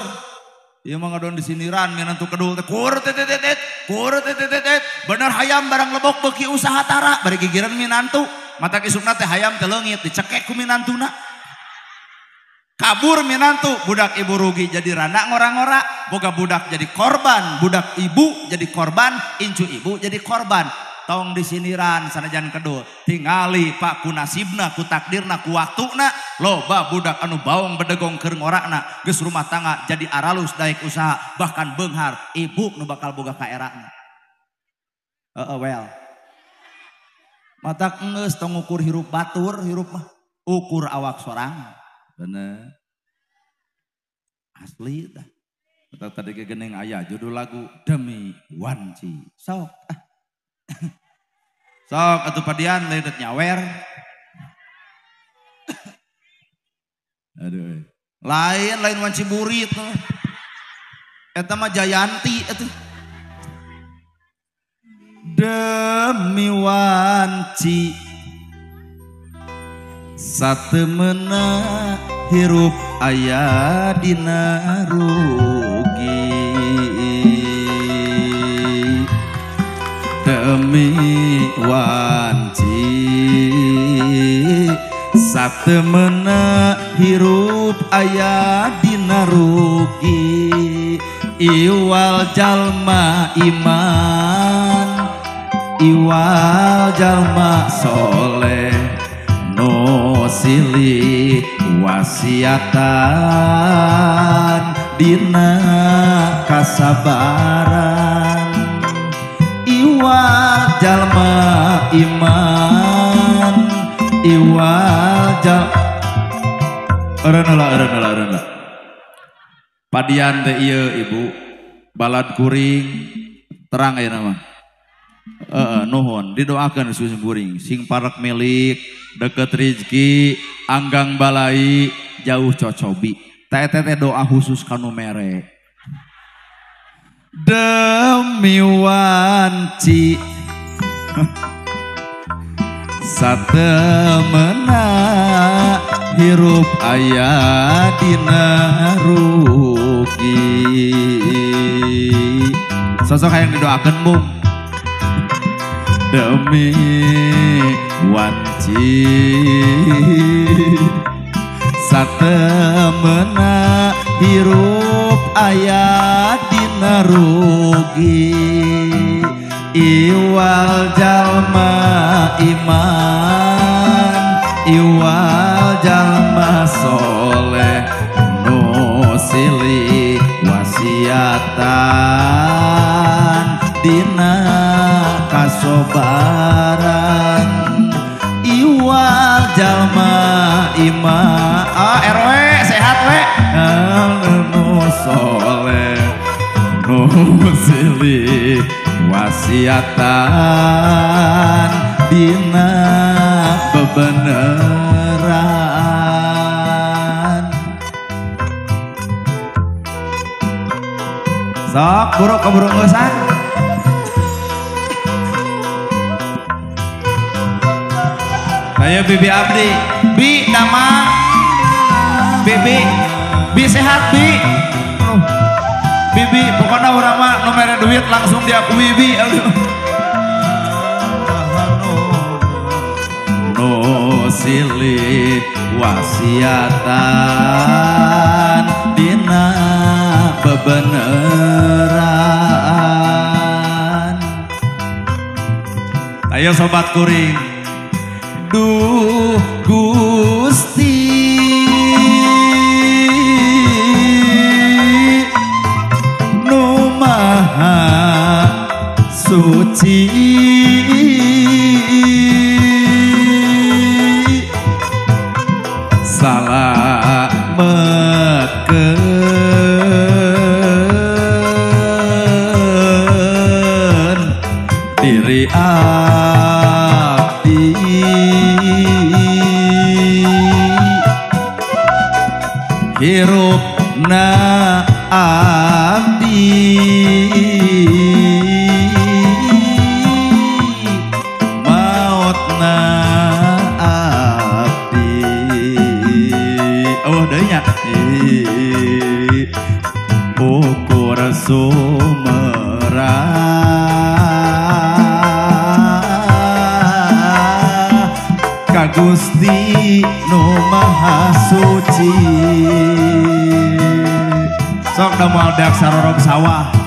Ieu mah ngadon disindiran minantu kedul teh kur titititit, kur titititit. Bener hayam barang lebok beki usaha tara, bari gigiran minantu. Mata kisukna teh hayam teh leungit dicekek ku minantuna. Kabur minantu budak ibu rugi jadi rana ngora-ngora boga budak jadi korban budak ibu jadi korban incu ibu jadi korban di siniran sanajan kedua tinggal Pak Kuna Sibna ku takdirna ku lobadak anu ba bedongkerna rumah tangga jadi Aralus na usaha bahkan Behar ibuk Nu bakalbuka well pataknges teukur hirup batur hirup ukur awak seorang bener asli tadi ayaah judul lagu demi waci so ah Sok atuh padian ledet nyawer. Aduh. Eh. Lain lain wanci burit tuh. Eta mah Jayanti itu Demi wanci satu mena hirup ayah dinaruh wanci satemena hirup ayah dinarugi iwal jalma iman iwal jalma soleh no silih wasiatan dina kasabaran wajal Iman Iwa pad ibu balat kuring terang nohon didoakan suskuring sing parat milik deket rezeki Anggang Balai jauh cococobitetetete doa khusus kanumerek demi wanci satemena hirup ayatina rugi sosok yang didoakan demi wanci satemena hirup ayat dinarugi iwal jalma iman iwal jalma soleh nusili wasiatan dina kasobaran iwal jalma iman ah, RW elek soleh nusili wasiatan dina bebeneran sok buruk keburuk ngusan Ayo Bibi Abdi, Bi nama Bibi, bi sehat bi. Bibi, pokoknya orang mah nomor duit langsung diakui bi. Nusili wasiatan dina bebeneran ayo sobat kuring duh. sumerang Kagusti nu maha suci Sok nama aldak sarorok sawah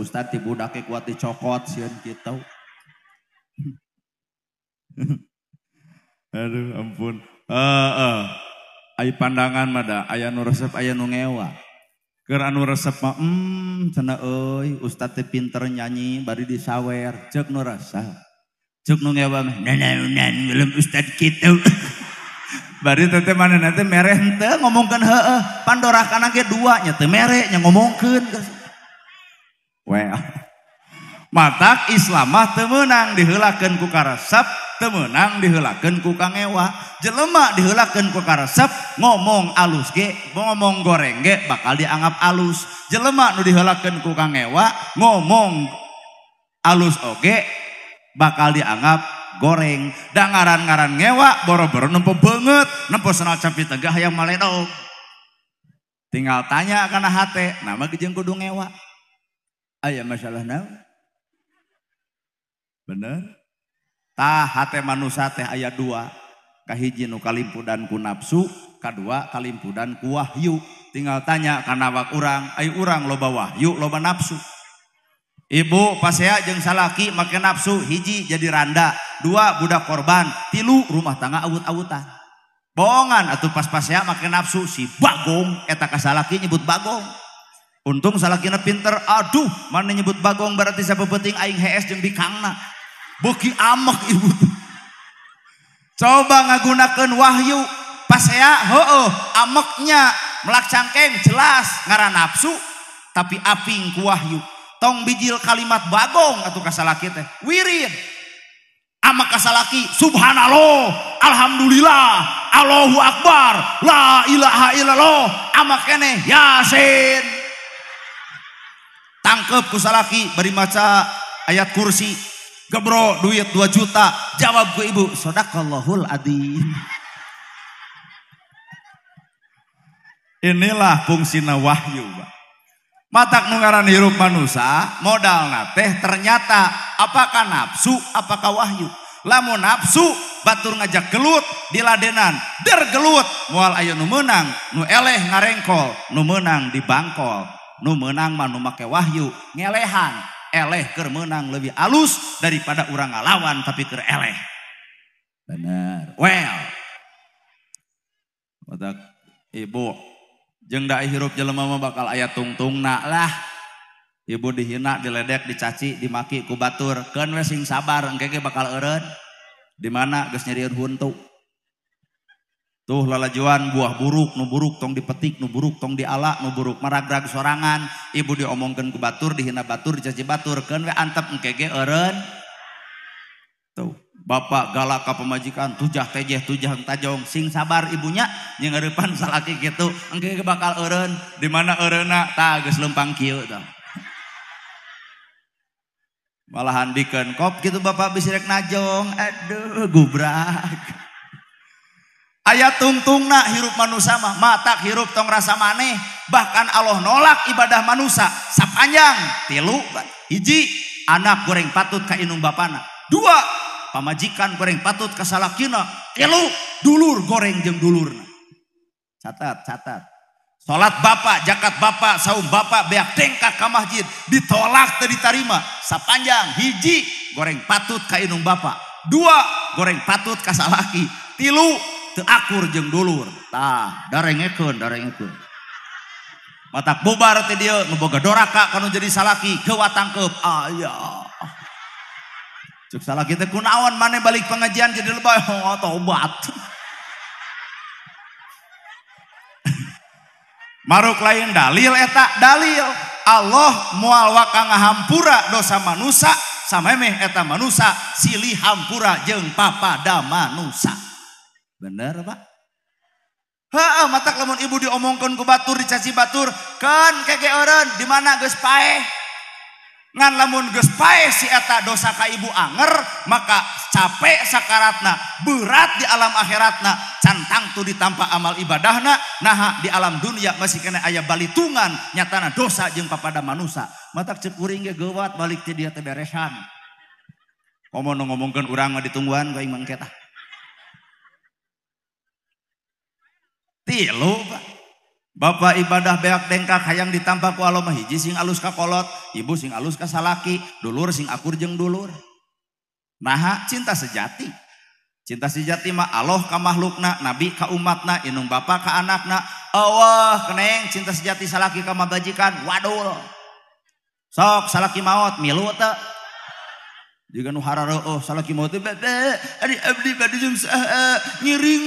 Ustad tibu budake kuat dicokot sieun gitu. Aduh ampun. Heeh. Uh, uh. pandangan mada ayah nu resep aya nu ngewa. Keur anu resep mah hmm cenah oi ustad teh pinter nyanyi bari disawer cek nu resep. cek nu ngewa mah nanaonan belum ustad kitu. Bari tete mana nanti mereh ngomongkan heeh. Pandora kanan dua nyete mereh nya ngomongkan. mata Islam temenang dihelken kuka resep temenang dihelaken kukanngewa jelemak dihellaken kuka resep ngomong alus ge bo ngomong goreng gek bakal dianggap alus jelemak nu dihalaken kukangewa ngomong alusge bakal dianggap goreng dan ngaran ngan ngewa boro-boro nempu banget nempu sena cabei tegah yang malah tau tinggal tanya karena hat nama gejeng kudungewa ayaah masalah bener hate manusia teh ayat dua kahiji nu kalimpudan ku nafsu kedua kalimpudan ku wahyu tinggal tanya karena wak urang ayo urang loba wahyu loba nafsu ibu pasea jeng salaki make nafsu hiji jadi randa dua budak korban tilu rumah tangga awut-awutan boongan atau pas pasea makin nafsu si bagong eta kasalaki nyebut bagong untung salakina pinter aduh mana nyebut bagong berarti siapa penting aing HS jeng bikangna am coba nga menggunakanken Wahyu pas amaknya melakcangkan jelas karena nafsu tapi api Wahyu tong bijil kalimat Bagong atau kas wir asalaki Subhanallah Alhamdulillah allauakbar Lailah am Yasin takep pusalaki beri maca ayat kursi yang Gebro duit 2 juta. Jawab gue ibu, sodakallahul adzim. Inilah fungsinya wahyu. Matak nungaran hirup manusia, modal nateh ternyata apakah nafsu, apakah wahyu. Lamun nafsu, batur ngajak gelut di ladenan, der gelut, mual ayo nu menang, nu eleh ngarengkol, nu menang di bangkol, nu menang manu make wahyu, ngelehan, ker menang lebih alus daripada orang ngalawan tapi kereleh bener well Ibu jengnda hirup jele mau bakal ayat tungtungnaklah Ibu dihinak diledek dicaci dimaki kubaturken racinging sabarreke bakal Er dimana nyeriat untuktuk Tuh lalajuan buah buruk, nu buruk tong dipetik, nu buruk tong dialak, nu buruk maragrag sorangan. Ibu diomongkan ke batur, dihina batur, dicaci batur. Kan we antep engkege eren. Tuh, bapak galak ke pemajikan, tujah tejeh, tujah tajong. Sing sabar ibunya, nyengerepan salaki gitu. Engkege bakal eren, dimana erena, tak geus lempang kieu Malahan bikin kop gitu bapak bisirek najong, aduh gubrak. ayaah tungtungnak hirup manusia mah mata tak hirup Tong rasa maneh bahkan Allah nolak ibadah manusia sap panjang telu jiji anak goreng patut kainung Bana dua pamajikan goreng patut ke salahkinno kelu dulur goreng jeng dulur Nah catat- catatat salat Bapak jakat Bapak sauum Bapak beak tengkak Ka masjid ditolak dariterima sa panjang hiji goreng patut kainung Bapak dua goreng patut kassalaki tilu teakur jeng Tah, darengeken darengeken mata bubar teh dia ngeboga doraka kalau jadi salaki kewa tangkep ayah cuk salah kita kunawan mana balik pengajian jadi lebay oh tobat maruk lain dalil eta dalil Allah mual waka ngahampura dosa manusia sama meh eta manusia silih hampura jeng papa da manusia Bener pak? Ha matak lamun ibu diomongkan ke batur dicaci batur. Kan keke orang di mana Gus pae. Ngan lamun Gus pae si eta dosa ka ibu anger. Maka capek sakaratna. Berat di alam akhiratna. Cantang tuh ditampak amal ibadahna. Nah di alam dunia masih kena ayah balitungan. Nyatana dosa jeng papada manusia. Matak cekuring ge gewat balik ti dia teberesan. Ngomong ngomongkan urang ditungguan gak imang ketah. tilu pak Bapak ibadah beak dengkak hayang ditambah ku Allah hiji sing alus ka kolot, ibu sing alus ka salaki, dulur sing akur jeng dulur. Naha cinta sejati. Cinta sejati mah Allah ka makhlukna, nabi ka umatna, inung bapak ka anakna. Allah keneng cinta sejati salaki ka mabajikan, wadul. Sok salaki maut milu teu? Jika nu harareuh oh, salaki maut teh bade, abdi bade jeung saha ngiring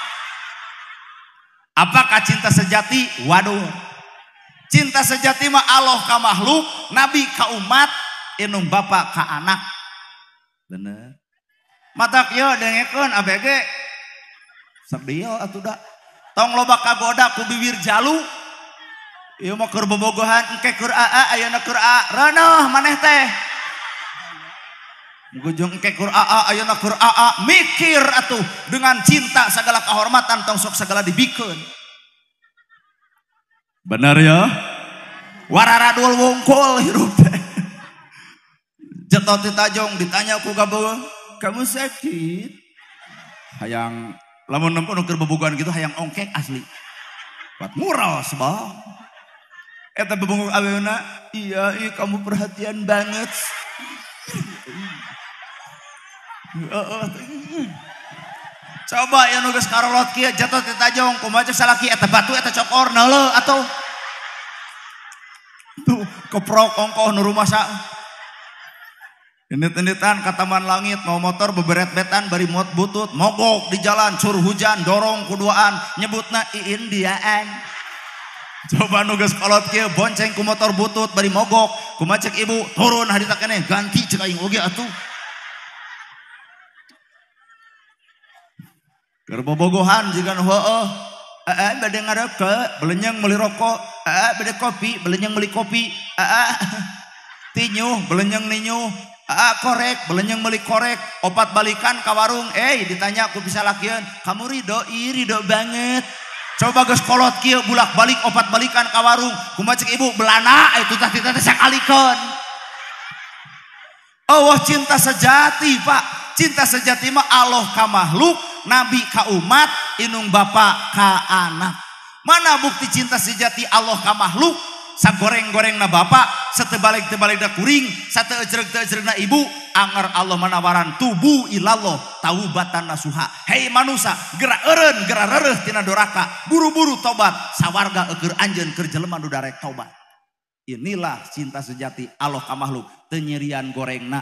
apa cinta sejati waduh cinta sejatimah Allah kamahluk nabi ka umat inong ba ka anak mata tong loba kada biwir jalubobogohan ayo Qu ranoh maneh teh. Gujung ke aa ayo na aa mikir atuh dengan cinta segala kehormatan tong sok segala dibikin. Benar ya? Wararadul wongkol hirup Jatuh Jetot ditajong ditanya aku gabeung, kamu sakit? Hayang lamun nempo ukir bebugan gitu hayang ongkek asli. Buat murah sebab. Eta bebungkung awena, iya, iya kamu perhatian banget coba ya nugas karolot kia jatuh tajong, kumaca salaki eta batu eta cokor nele atau tuh keprok ongkoh nu rumah sa Enit-enitan ke langit, mau motor beberet-betan bari mot butut, mogok di jalan, cur hujan, dorong kuduaan, nyebutna iindiaan. Coba nugas kolot kia, bonceng ku motor butut, bari mogok, kumacek ibu, turun hari kene, ganti cekain aing oge atuh. Gerbobogohan jigan hooh. Aa ah, ah, bade ngaraka, belenyang beli rokok. Aa ah, beda kopi, belenyang beli kopi. Aa tinyu, belenyang ninyu. Aa korek, belenyang beli korek. Opat balikan ke warung. Eh ditanya aku bisa lakian. Kamu ridho, iri ridho banget. Coba ke kolot kia bulak balik opat balikan ke warung. Kumacik ibu belana itu eh, tadi tadi sekalikan. Oh, cinta sejati pak cinta sejatmah Allah Kamahluk nabi kaum umat Inung Bapak Ka'an mana bukti cinta sejati Allah Ka makhluk sang goreng-goreng na bapak sete balik tebalikdah kuring satu je jerna ibu anger Allah menawaran tubuh ilallah tahu bata suha Hai manusa gerak Eren gerak Ti doraka buru-buru tobat sawwarga eger anjng Kerjeleman luudaek tobat inilah cinta sejati Allah Kamahkhluk penyirian goreng na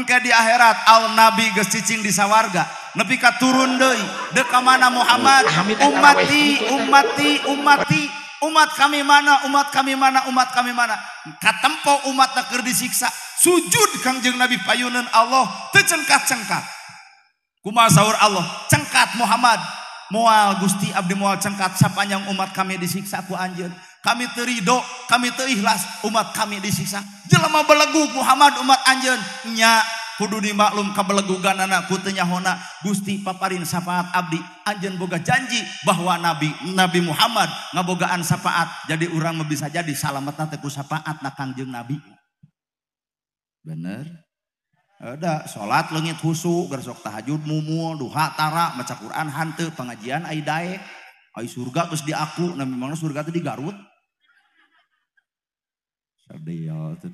di akhirat al nabi gesticing disawarga nepikat turun Dei deka mana Muhammad umat umat umat umat kami mana umat kami mana umat kami manangka tem umat teker disiksa sujud kengjeng nabi payunan Allah kecengkat-cengkat kuar sahur Allah cengkat Muhammad mual Gusti Abdi Mual cengkat sapanjang umat kami disiksa ku anjil kami terido, kami terikhlas, umat kami disiksa. Jelma belagu Muhammad umat anjen, nya kudu dimaklum kabelegugan ganana kutenya hona gusti paparin syafaat abdi anjen boga janji bahwa nabi nabi Muhammad ngabogaan syafaat jadi orang bisa jadi nate ku syafaat na kangjeng nabi bener ada sholat lengit husu gersok tahajud mumul duha tara maca Quran hante pengajian aidae daek surga terus diaku nah memang surga itu di Garut Sedih ya, tuh.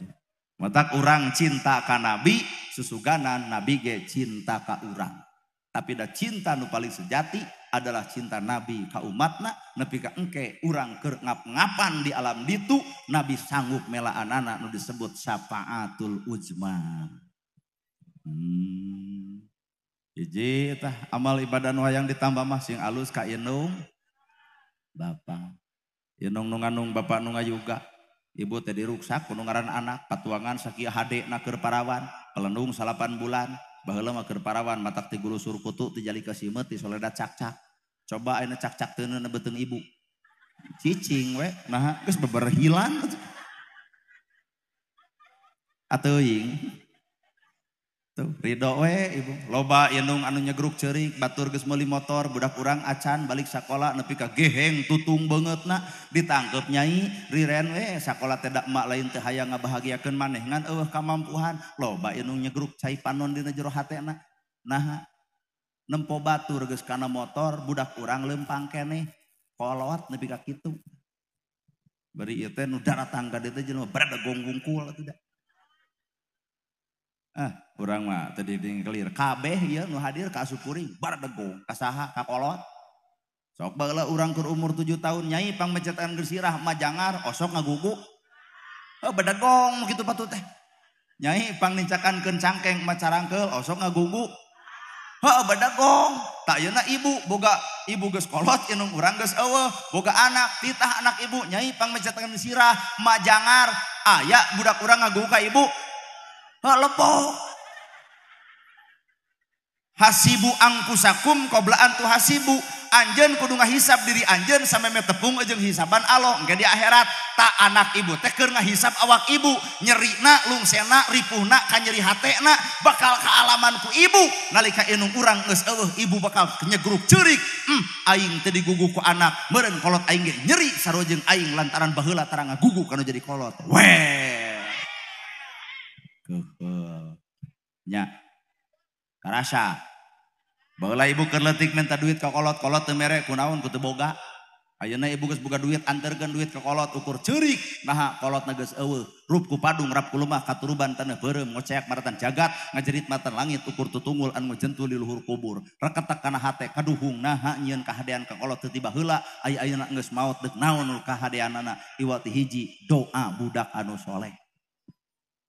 Matak orang cinta ka nabi, susuganan nabi ge cinta ka orang. Tapi dah cinta nu paling sejati adalah cinta nabi ka umatna, nepi ka engke urang keur ngap-ngapan di alam ditu, nabi sanggup melaan anak nu disebut syafaatul ujma. Hmm. Iji tah amal ibadah nu hayang ditambah mah sing alus ka inung. Bapak. Inung nunganung bapak nunga juga. bu Tediruksa penn anak patuangan sakitkiek naker parawan pelendung salapan bulan bah naker parawan mata tigul surk dijali keledca cobaak be ibu atau Ying Tuh, ridho we ibu. Loba yenung anu nyegruk cerik, batur geus meuli motor, budak urang acan balik sakola nepi ka geheng tutung bangetna ditangkep nyai riren we sakola teh dak mak lain teh hayang ngabahagiakeun maneh ngan eueuh kamampuan. Loba yenung nyegruk cai panon dina jero hatena. Nah, nempo batur geus kana motor, budak urang lempang keneh. Kolot nepi ka kitu. Bari ieu teh nu daratang ka dieu teh jelema bradagong tidak ah eh, orang mah tadi ding kelir kabeh ya nu hadir ka syukuri bar degung kasaha kolot. sok baheula urang keur umur tujuh tahun nyai pangmecatan gersirah jangar osok ngagugu oh eh, bedegong gitu patuh teh nyai pang nincakan kencangkeng macarangkel osok ngagugu oh bedegong tak yana ibu boga ibu ges kolot inung urang ges eueuh boga anak titah anak ibu nyai pang mencetakan sirah majangar Ayak budak urang ngagugu ka ibu hasibu angku sakum kobla antu hasibu Anjen Kuung ngaghisab diri Anjen sampai tepungjeng hisaban Allah nggak di akhirat tak anak ibu teker ngaghisap awak ibu hmm, nyeri na lungak rip nyerihatiak bakal kealamanku ibu naung kurang ibu bakalrukriking tadi guguku anak mengkolok nyeri sarojennging lantaran bahutaranga gugu kalau jadi kolot we nya karena bahwabu bukantik min duit kaukolotkolo merek naunga buka duit angen duit kekolot ukurrikkolotku padung merap rumahturban maratan jagat ngajerit mata langit ukur tutunggul anjenuh di luhur kubur reketak karena kaduung kekolotla mautwa hiji doa budak anusholeh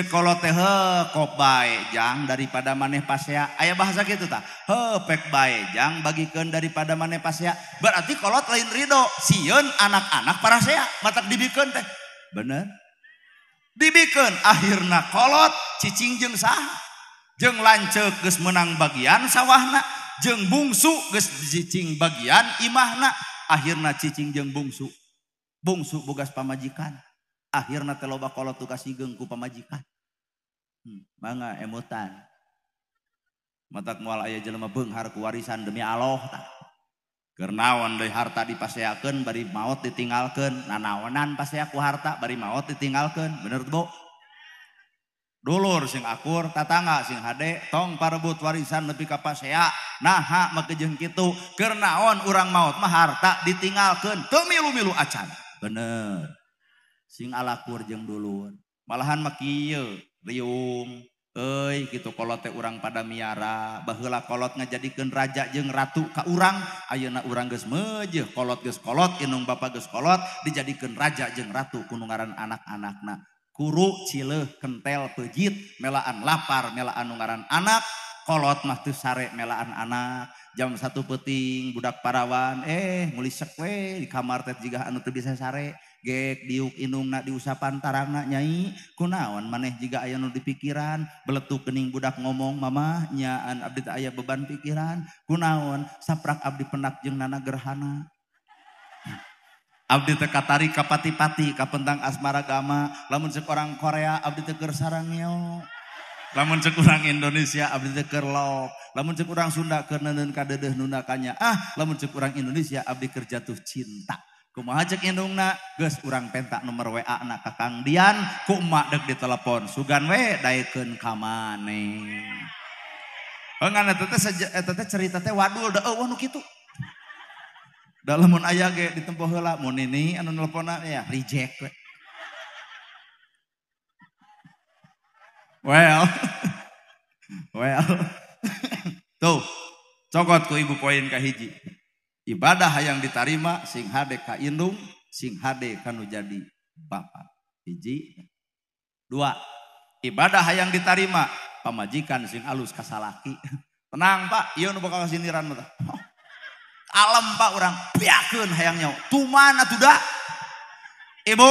kolo ko jangan daripada man pas ya aya bahasa gitu ta jangan bagikan daripada mane pas ya berarti kolot lain Ridho siun anak-anak para saya mata dibiken teh bener dibiken akhirnya kolot ccing jengah jeng lance ke menang bagian sawahna jeng bungsucing bagian Imahna akhirnya ccing jeng bungsu bungsu bugas pamajikan akhirnya kalauba kalau tu kasih gengku pemajikan hmm, emutan mata ayang warisan demi Allah karena on harta dipaseakan bari maut ditingalkan nanaan pasku harta bari maut ditingalkan bener dulu singkur tatangga sing H tongbut warisan lebih kapas nah hakkejeng gitu karena on orang maut maharrta ditingalkan kemilu-milu acan bener sing alapur jeng dulu malahan ma riumi gitu kolote urang pada miara bahlah kolotnya jadiken raja jeng Ratu Ka urang Auna urang ge mej kolotkolotung bakolot dijadikan raja jeng Ratu keunggaran anak-anakaknyakururuk Cile kentel pejit melaan lapar melakan nugararan anak kolot mahtu sare melakan anak jam satu peting budak parawan eh mulai seku kamartet juga an tuh bisa sare gek diuk inung nak diusapan tarang nak nyai kunaon maneh jika ayah nu di pikiran beletuk kening budak ngomong mama nyaan abdi tak ayah beban pikiran kunaon saprak abdi penak jeng nana gerhana Abdi teka tari kapati-pati kapentang asmara gama lamun cek Korea abdi teker sarang nyo lamun sekurang Indonesia abdi teker lok lamun cek orang Sunda kenenen kadedeh nunakannya ah lamun sekurang Indonesia abdi kerjatuh cinta kumajek indungna ges urang pentak nomor WA na kakang Dian ku emak di telepon, sugan we daikun kamane? Oh Engan eta cerita teh waduh, da oh, nu kitu dalamun ayah aya ge ditempo hela, mun ini anu teleponan, ya reject we Well Well Tuh cokot ku ibu poin kahiji. hiji ibadah hay yang ditarrima sing HDK Indung sing HD kan jadi Bapak biji dua ibadah hay yang ditarrima pemajikan Sin alus kassalaki tenang Pak I sini alam Pak orang pikun hayangnya tuh mana sudah Ibu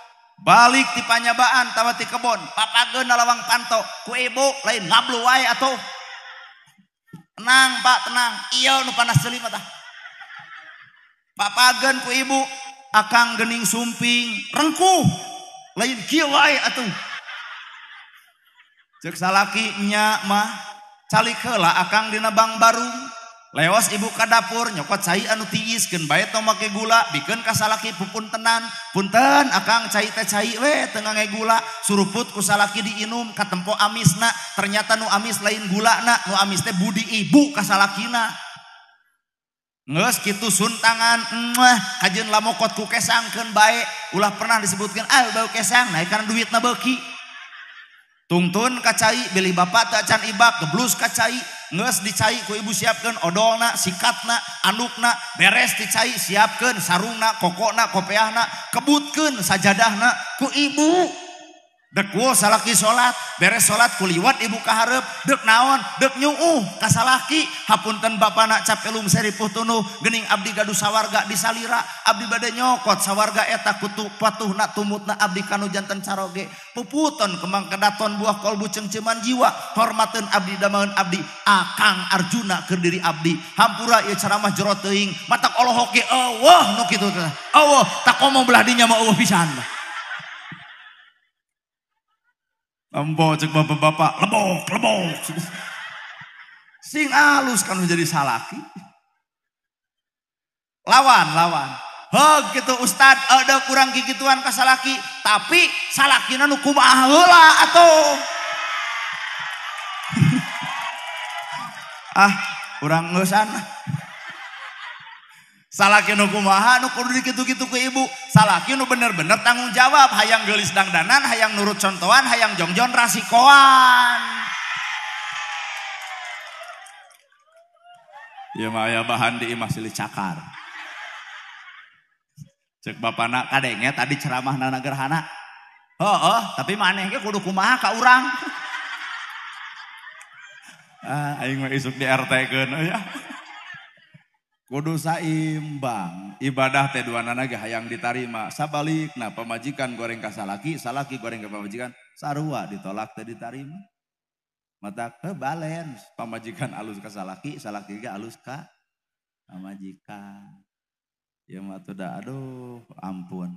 ku balik tipanyabaan tawati kebon Pak lawang pantto kubu lain ngablu tenang Pak tenang panas papa gen ku ibu akan geing sumpingngku lainuh laginya mah cali kelah akan dinabang baru lewas ibu kadapur nyokot saya iskenmakai gula bikin kas pupun tenan punten akan ca tengangai gula suruput ku di inum keemppo amisna ternyata Nu amis lain gulanak nu amis teh budi ibu kasna nges gitu sun tangan kajinlah mautkuang baik ulah pernah disebutkanang ah, na karena duit naba tunntun kacai beli ba tak can Iba keblus kacai Ngs dicahi kuibu siapkan odolona sikatna anukna beres dicai siapkan sarungna kokokna kopeahna kebutken sajadahna kuibu. salat beres salat kuliwat ibubukaharep denaon new kas hapunten Bapak nacap illum seri putunuh gening Abdi Gadu sawwarga disalira Abdi badda nyokot sawwarga tak ku patuh na tumutna Abdi Kanu janten carooge pu keang kedaton buah kolol buceng ceman jiwa formatn Abdi Dammaun Abdiang Arjuna Kediri Abdi Hampura ceramah jero teing mata Allah hoki Allahki Allah tako mau belahnya mau Allah bisaanlah Embo cek bapak-bapak, lebok, lebok. Sing alus kan menjadi salaki. Lawan, lawan. Hog gitu Ustad, ada kurang gigituan ke salaki, tapi salaki nanu kumaha atau ah, kurang ngeusan salah nu kumaha nu kudu dikitu-kitu ke ibu salah nu bener-bener tanggung jawab hayang gelis dangdanan hayang nurut contohan hayang jongjon rasikoan ya Maya ya bahan di imah silih cakar cek bapak nak kadengnya tadi ceramah nana gerhana oh, oh tapi mana yang kudu kumaha ka urang ah aing mah isuk di RT kan oh ya Kudu saimbang, ibadah teh dua nanaga hayang ditarima. Sabalik, nah pemajikan goreng kasalaki, salaki goreng ke pemajikan, sarua ditolak teh ditarima. Mata ke balance, pemajikan alus kasalaki, salaki ke alus ka pemajikan. Ya matu dah, aduh ampun.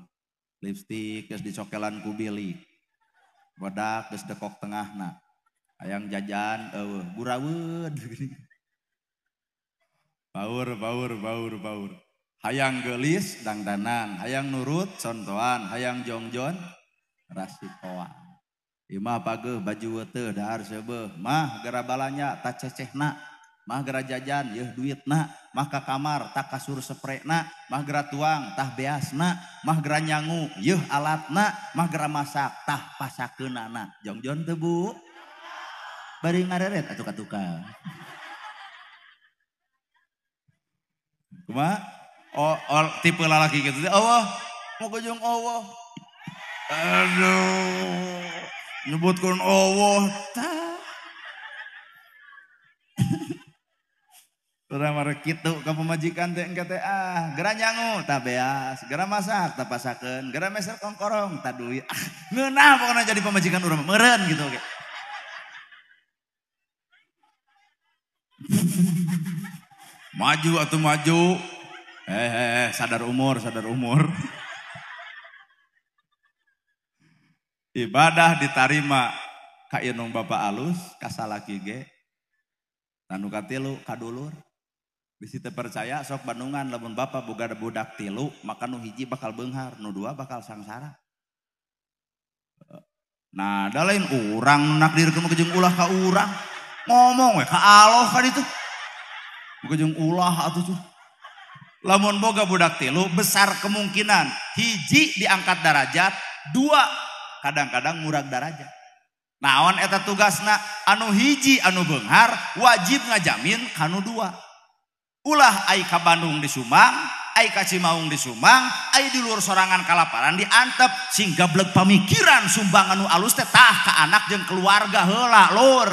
Lipstik kes dicokelan kubili. Wadah Bodak kes dekok tengah nak. Hayang jajan, eh, burawud. hayang gelisdang danang hayang nurut contohan hayang jongjo Rasi poama apa baju wete dahar sebemah gerabalanya takcenamah jajan y duit na makaka kamar tak kasur sepreeknamah gera tuangtah beasnamahgranyangu yuh alatnamahgramastah pas kena jongjo tebu baringt atau katukan Cuma Oh, oh tipe lalaki gitu. oh, mau kejong Allah. Aduh, nyebutkan Allah. Tah. Orang merek gitu ke pemajikan teh enggak teh ah, geura nyangu tak beas, geura masak tak pasakan. geram meser kongkorong tak duit. Ah, ngeunah pokoknya jadi pemajikan urang meren gitu oke. Okay. Maju atau maju. Eh, eh, eh sadar umur, sadar umur. Ibadah diterima kak inung bapak alus, kasalah ge. Tanu katilu kadulur. Bisi percaya sok bandungan lamun bapak buka budak tilu, maka nu hiji bakal benghar, nu dua bakal sangsara. Nah, ada lain orang nakdir kejeng ulah kak urang. Ngomong ya, kak aloh kan itu. kejung ulah la Boga budak telu besar kemungkinan hiji diangkat Darajat dua kadang-kadang murak darajat naoneta tugasna anu hiji Anu Behar wajib ngajamin Kanu 2 Ulah Aika Bandung di Sumbang Aika Cimaung di Sumbang A dilu sorangan kalaparan diantep sehingga blogk pemikiran sumbang anu alus Tetah ke anak yang keluarga hela Lur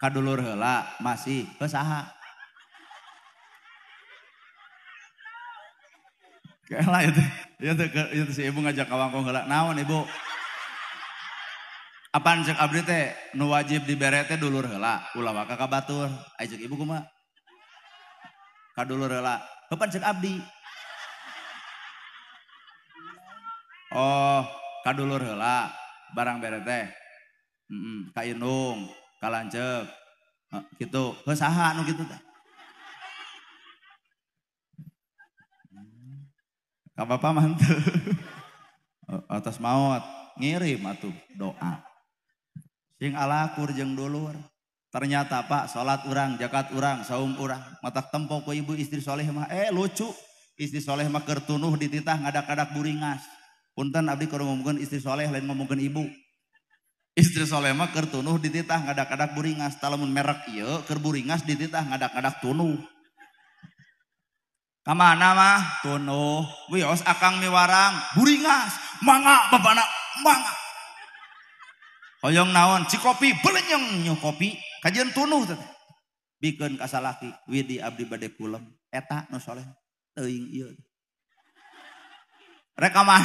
kadulur hela masih pesaha Kela itu, itu, iya itu iya si ibu ngajak kawangkong hela. Naon ibu? Apaan cek abdi teh nu wajib dibere teh dulur hela. Ulah waka ka batur. Ai cek ibu kumaha? Ka dulur hela. Kapan cek abdi? Oh, kadulur hela barang bere teh. Mm -mm, ka inung kalanjek gitu usaha nu gitu teh apa apa mantu atas maut ngirim atuh doa sing alakur jeung dulur ternyata pak salat urang jakat urang saum urang mata tempo ku ibu istri soleh mah eh lucu istri soleh mah kertunuh dititah ngadak-kadak buringas punten abdi keur ngomongkeun istri soleh lain ngomongkeun ibu istri Soma kertunuh ditah-kadang buriingasmun merekkerburingas ditah- tunuh keana mah tunuh akan mewaang buriingas manban hoyong naon cicopi kopi kaj tunuh bikin kasal Widi Ab etak rekaman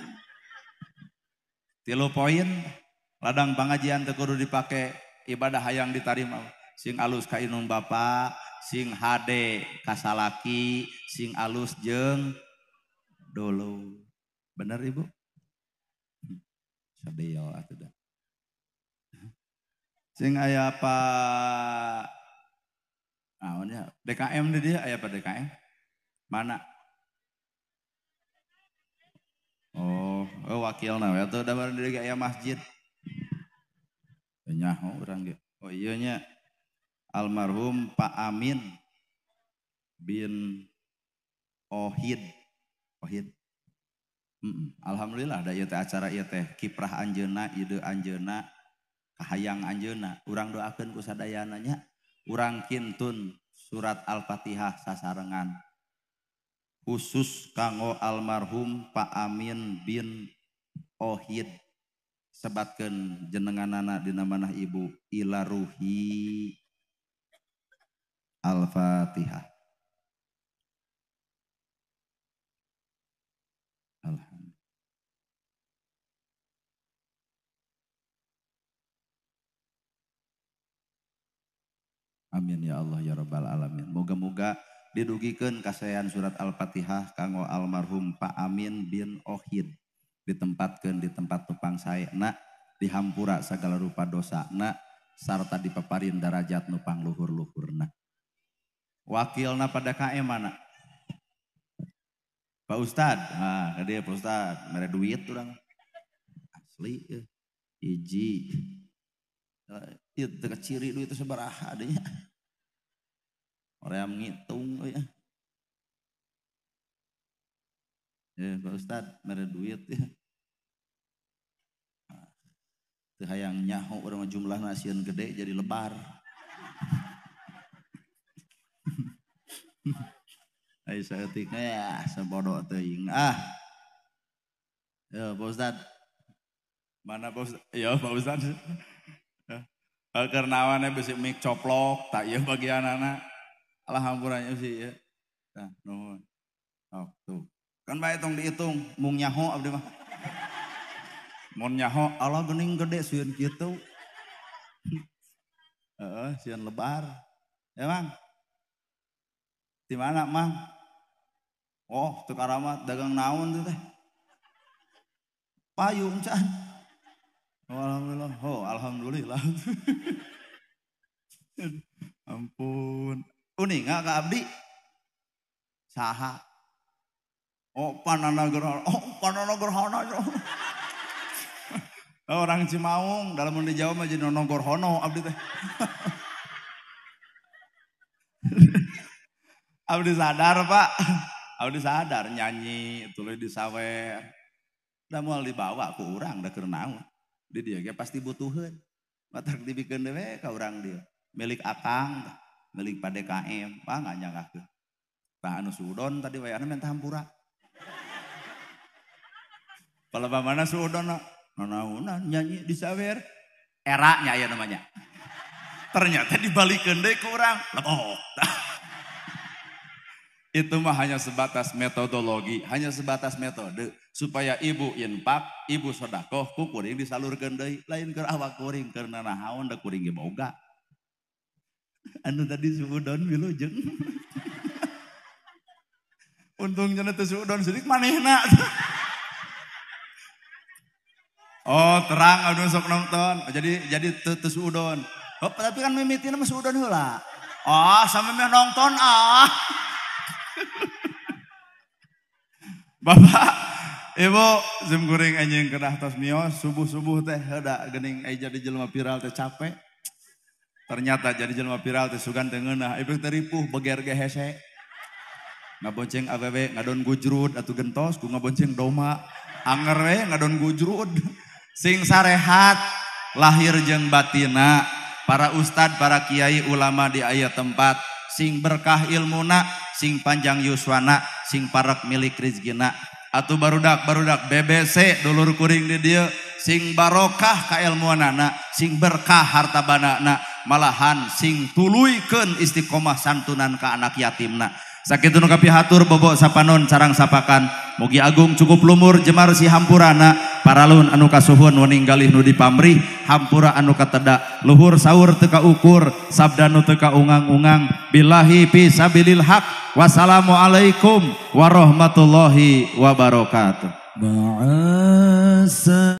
tilu poin ladang pengajian tekudu dipakai ibadah hayang ditarima. sing alus kainung bapak sing HD kasalaki sing alus jeng dulu bener ibu sadeo atuh dah sing aya pak naonnya ah, DKM di dia ayah pak DKM mana oh oh wakil nah atau damar dari kayak masjid nyaho oh, orang gitu oh iya nya almarhum Pak Amin bin Ohid Ohid mm -mm. Alhamdulillah ada yaitu acara iya teh kiprah anjena ide anjena kahayang anjena orang doakan kusadayananya nya orang kintun surat al-fatihah sasarengan khusus kanggo almarhum Pak Amin bin Ohid sebatkan jenengan anak di dinamana ibu ilaruhi al-fatihah Alhamdulillah. Amin ya Allah ya Rabbal Alamin. Moga-moga didugikan kasayan surat Al-Fatihah kanggo almarhum Pak Amin bin Ohid ditempatkan di tempat tupang saya nak dihampura segala rupa dosa nak serta dipaparin darajat nupang luhur-luhur nak wakilna pada KM mana Pak Ustad ah dia Pak Ustad mere duit orang asli eh. iji eh, itu ciri duit seberapa adanya Orang ngitung ya. Ya, Pak Ustad, mere duit ya. Tuh hayang nyaho orang jumlah nasian gede jadi lebar. Ayo saya tiga ya sebodoh teuing. Ah. Ya, Pak Ustad. Mana Pak Ustad? Ya, Pak Ustad. Ah, karena awannya bisa mik coplok, tak iya bagian anak. Alhamdulillah sih ya. Nah, nuhun. Oh, tuh. Kan baik tong dihitung, mung nyaho abdi mah. Mun nyaho, Allah gening gede sieun kitu. Heeh, sieun lebar. Emang? Ya, Di mana, Mang? Oh, tuh karamat dagang naon tuh teh. Payung can. Oh, alhamdulillah. Oh, alhamdulillah. Ampun nggak ka abdi. Saha. Oh gerhana. oh gerhana. Orang Cimaung dalam mundi Jawa mah jadi nonogorhono abdi teh. abdi sadar pak. Abdi sadar nyanyi tulis di sawer. udah mau dibawa aku orang udah kerenau. Dia dia pasti butuhin. Matak dibikin deh, kau orang dia. Milik akang meling pada KM, pak nggak nyangka ke. Pak Anu Sudon tadi wayana minta hampura. Kalau mana Sudon, nona nyanyi di sawer, eranya ya namanya. Ternyata dibalikin deh kurang, oh. lebok. Itu mah hanya sebatas metodologi, hanya sebatas metode. Supaya ibu infak, ibu sodakoh, kukuring disalurkan deh. Lain ke awak kuring, karena nahaun da kuring ya boga. Anu tadi suku daun wilujeng. Untung jana teu suhu daun sidik manehna. oh, terang anu sok nonton. Oh, jadi jadi tes udon. Oh, tapi kan mimitina sama suhu hula. oh, ah, sama meh nonton ah. Bapak, Ibu, zim goreng anjing kena tos mios, subuh-subuh teh, ada gening aja di jelma viral teh capek. Ternyata jadi jelma viral tesugan tengenah. Efek teripuh begerge hese. Ngabonceng awewe ngadon gujrud atau gentos. Ku ngabonceng doma. Anger we ngadon gujrud. Sing sarehat. Lahir jeng batina. Para ustad, para kiai, ulama di ayat tempat. Sing berkah ilmuna. Sing panjang yuswana. Sing parak milik rizgina. Atau barudak barudak BBC dulur kuring di dia sing barokah ka ilmu sing berkah harta banak malahan sing tuluken Istiqomah santunan ke anak yatimna sakit kapihatur bobok sapanon sarang sapakan mugi Agung cukup lumur Jemar si Hampurana paralun anu kasuhun waninggalih nu dipamri Hampura anu katedak luhur sahur teka ukur sabdanu teka ungang-ungang Billahi pisabilil hak wassalamualaikum warahmatullahi wabarakatuh Ba'asa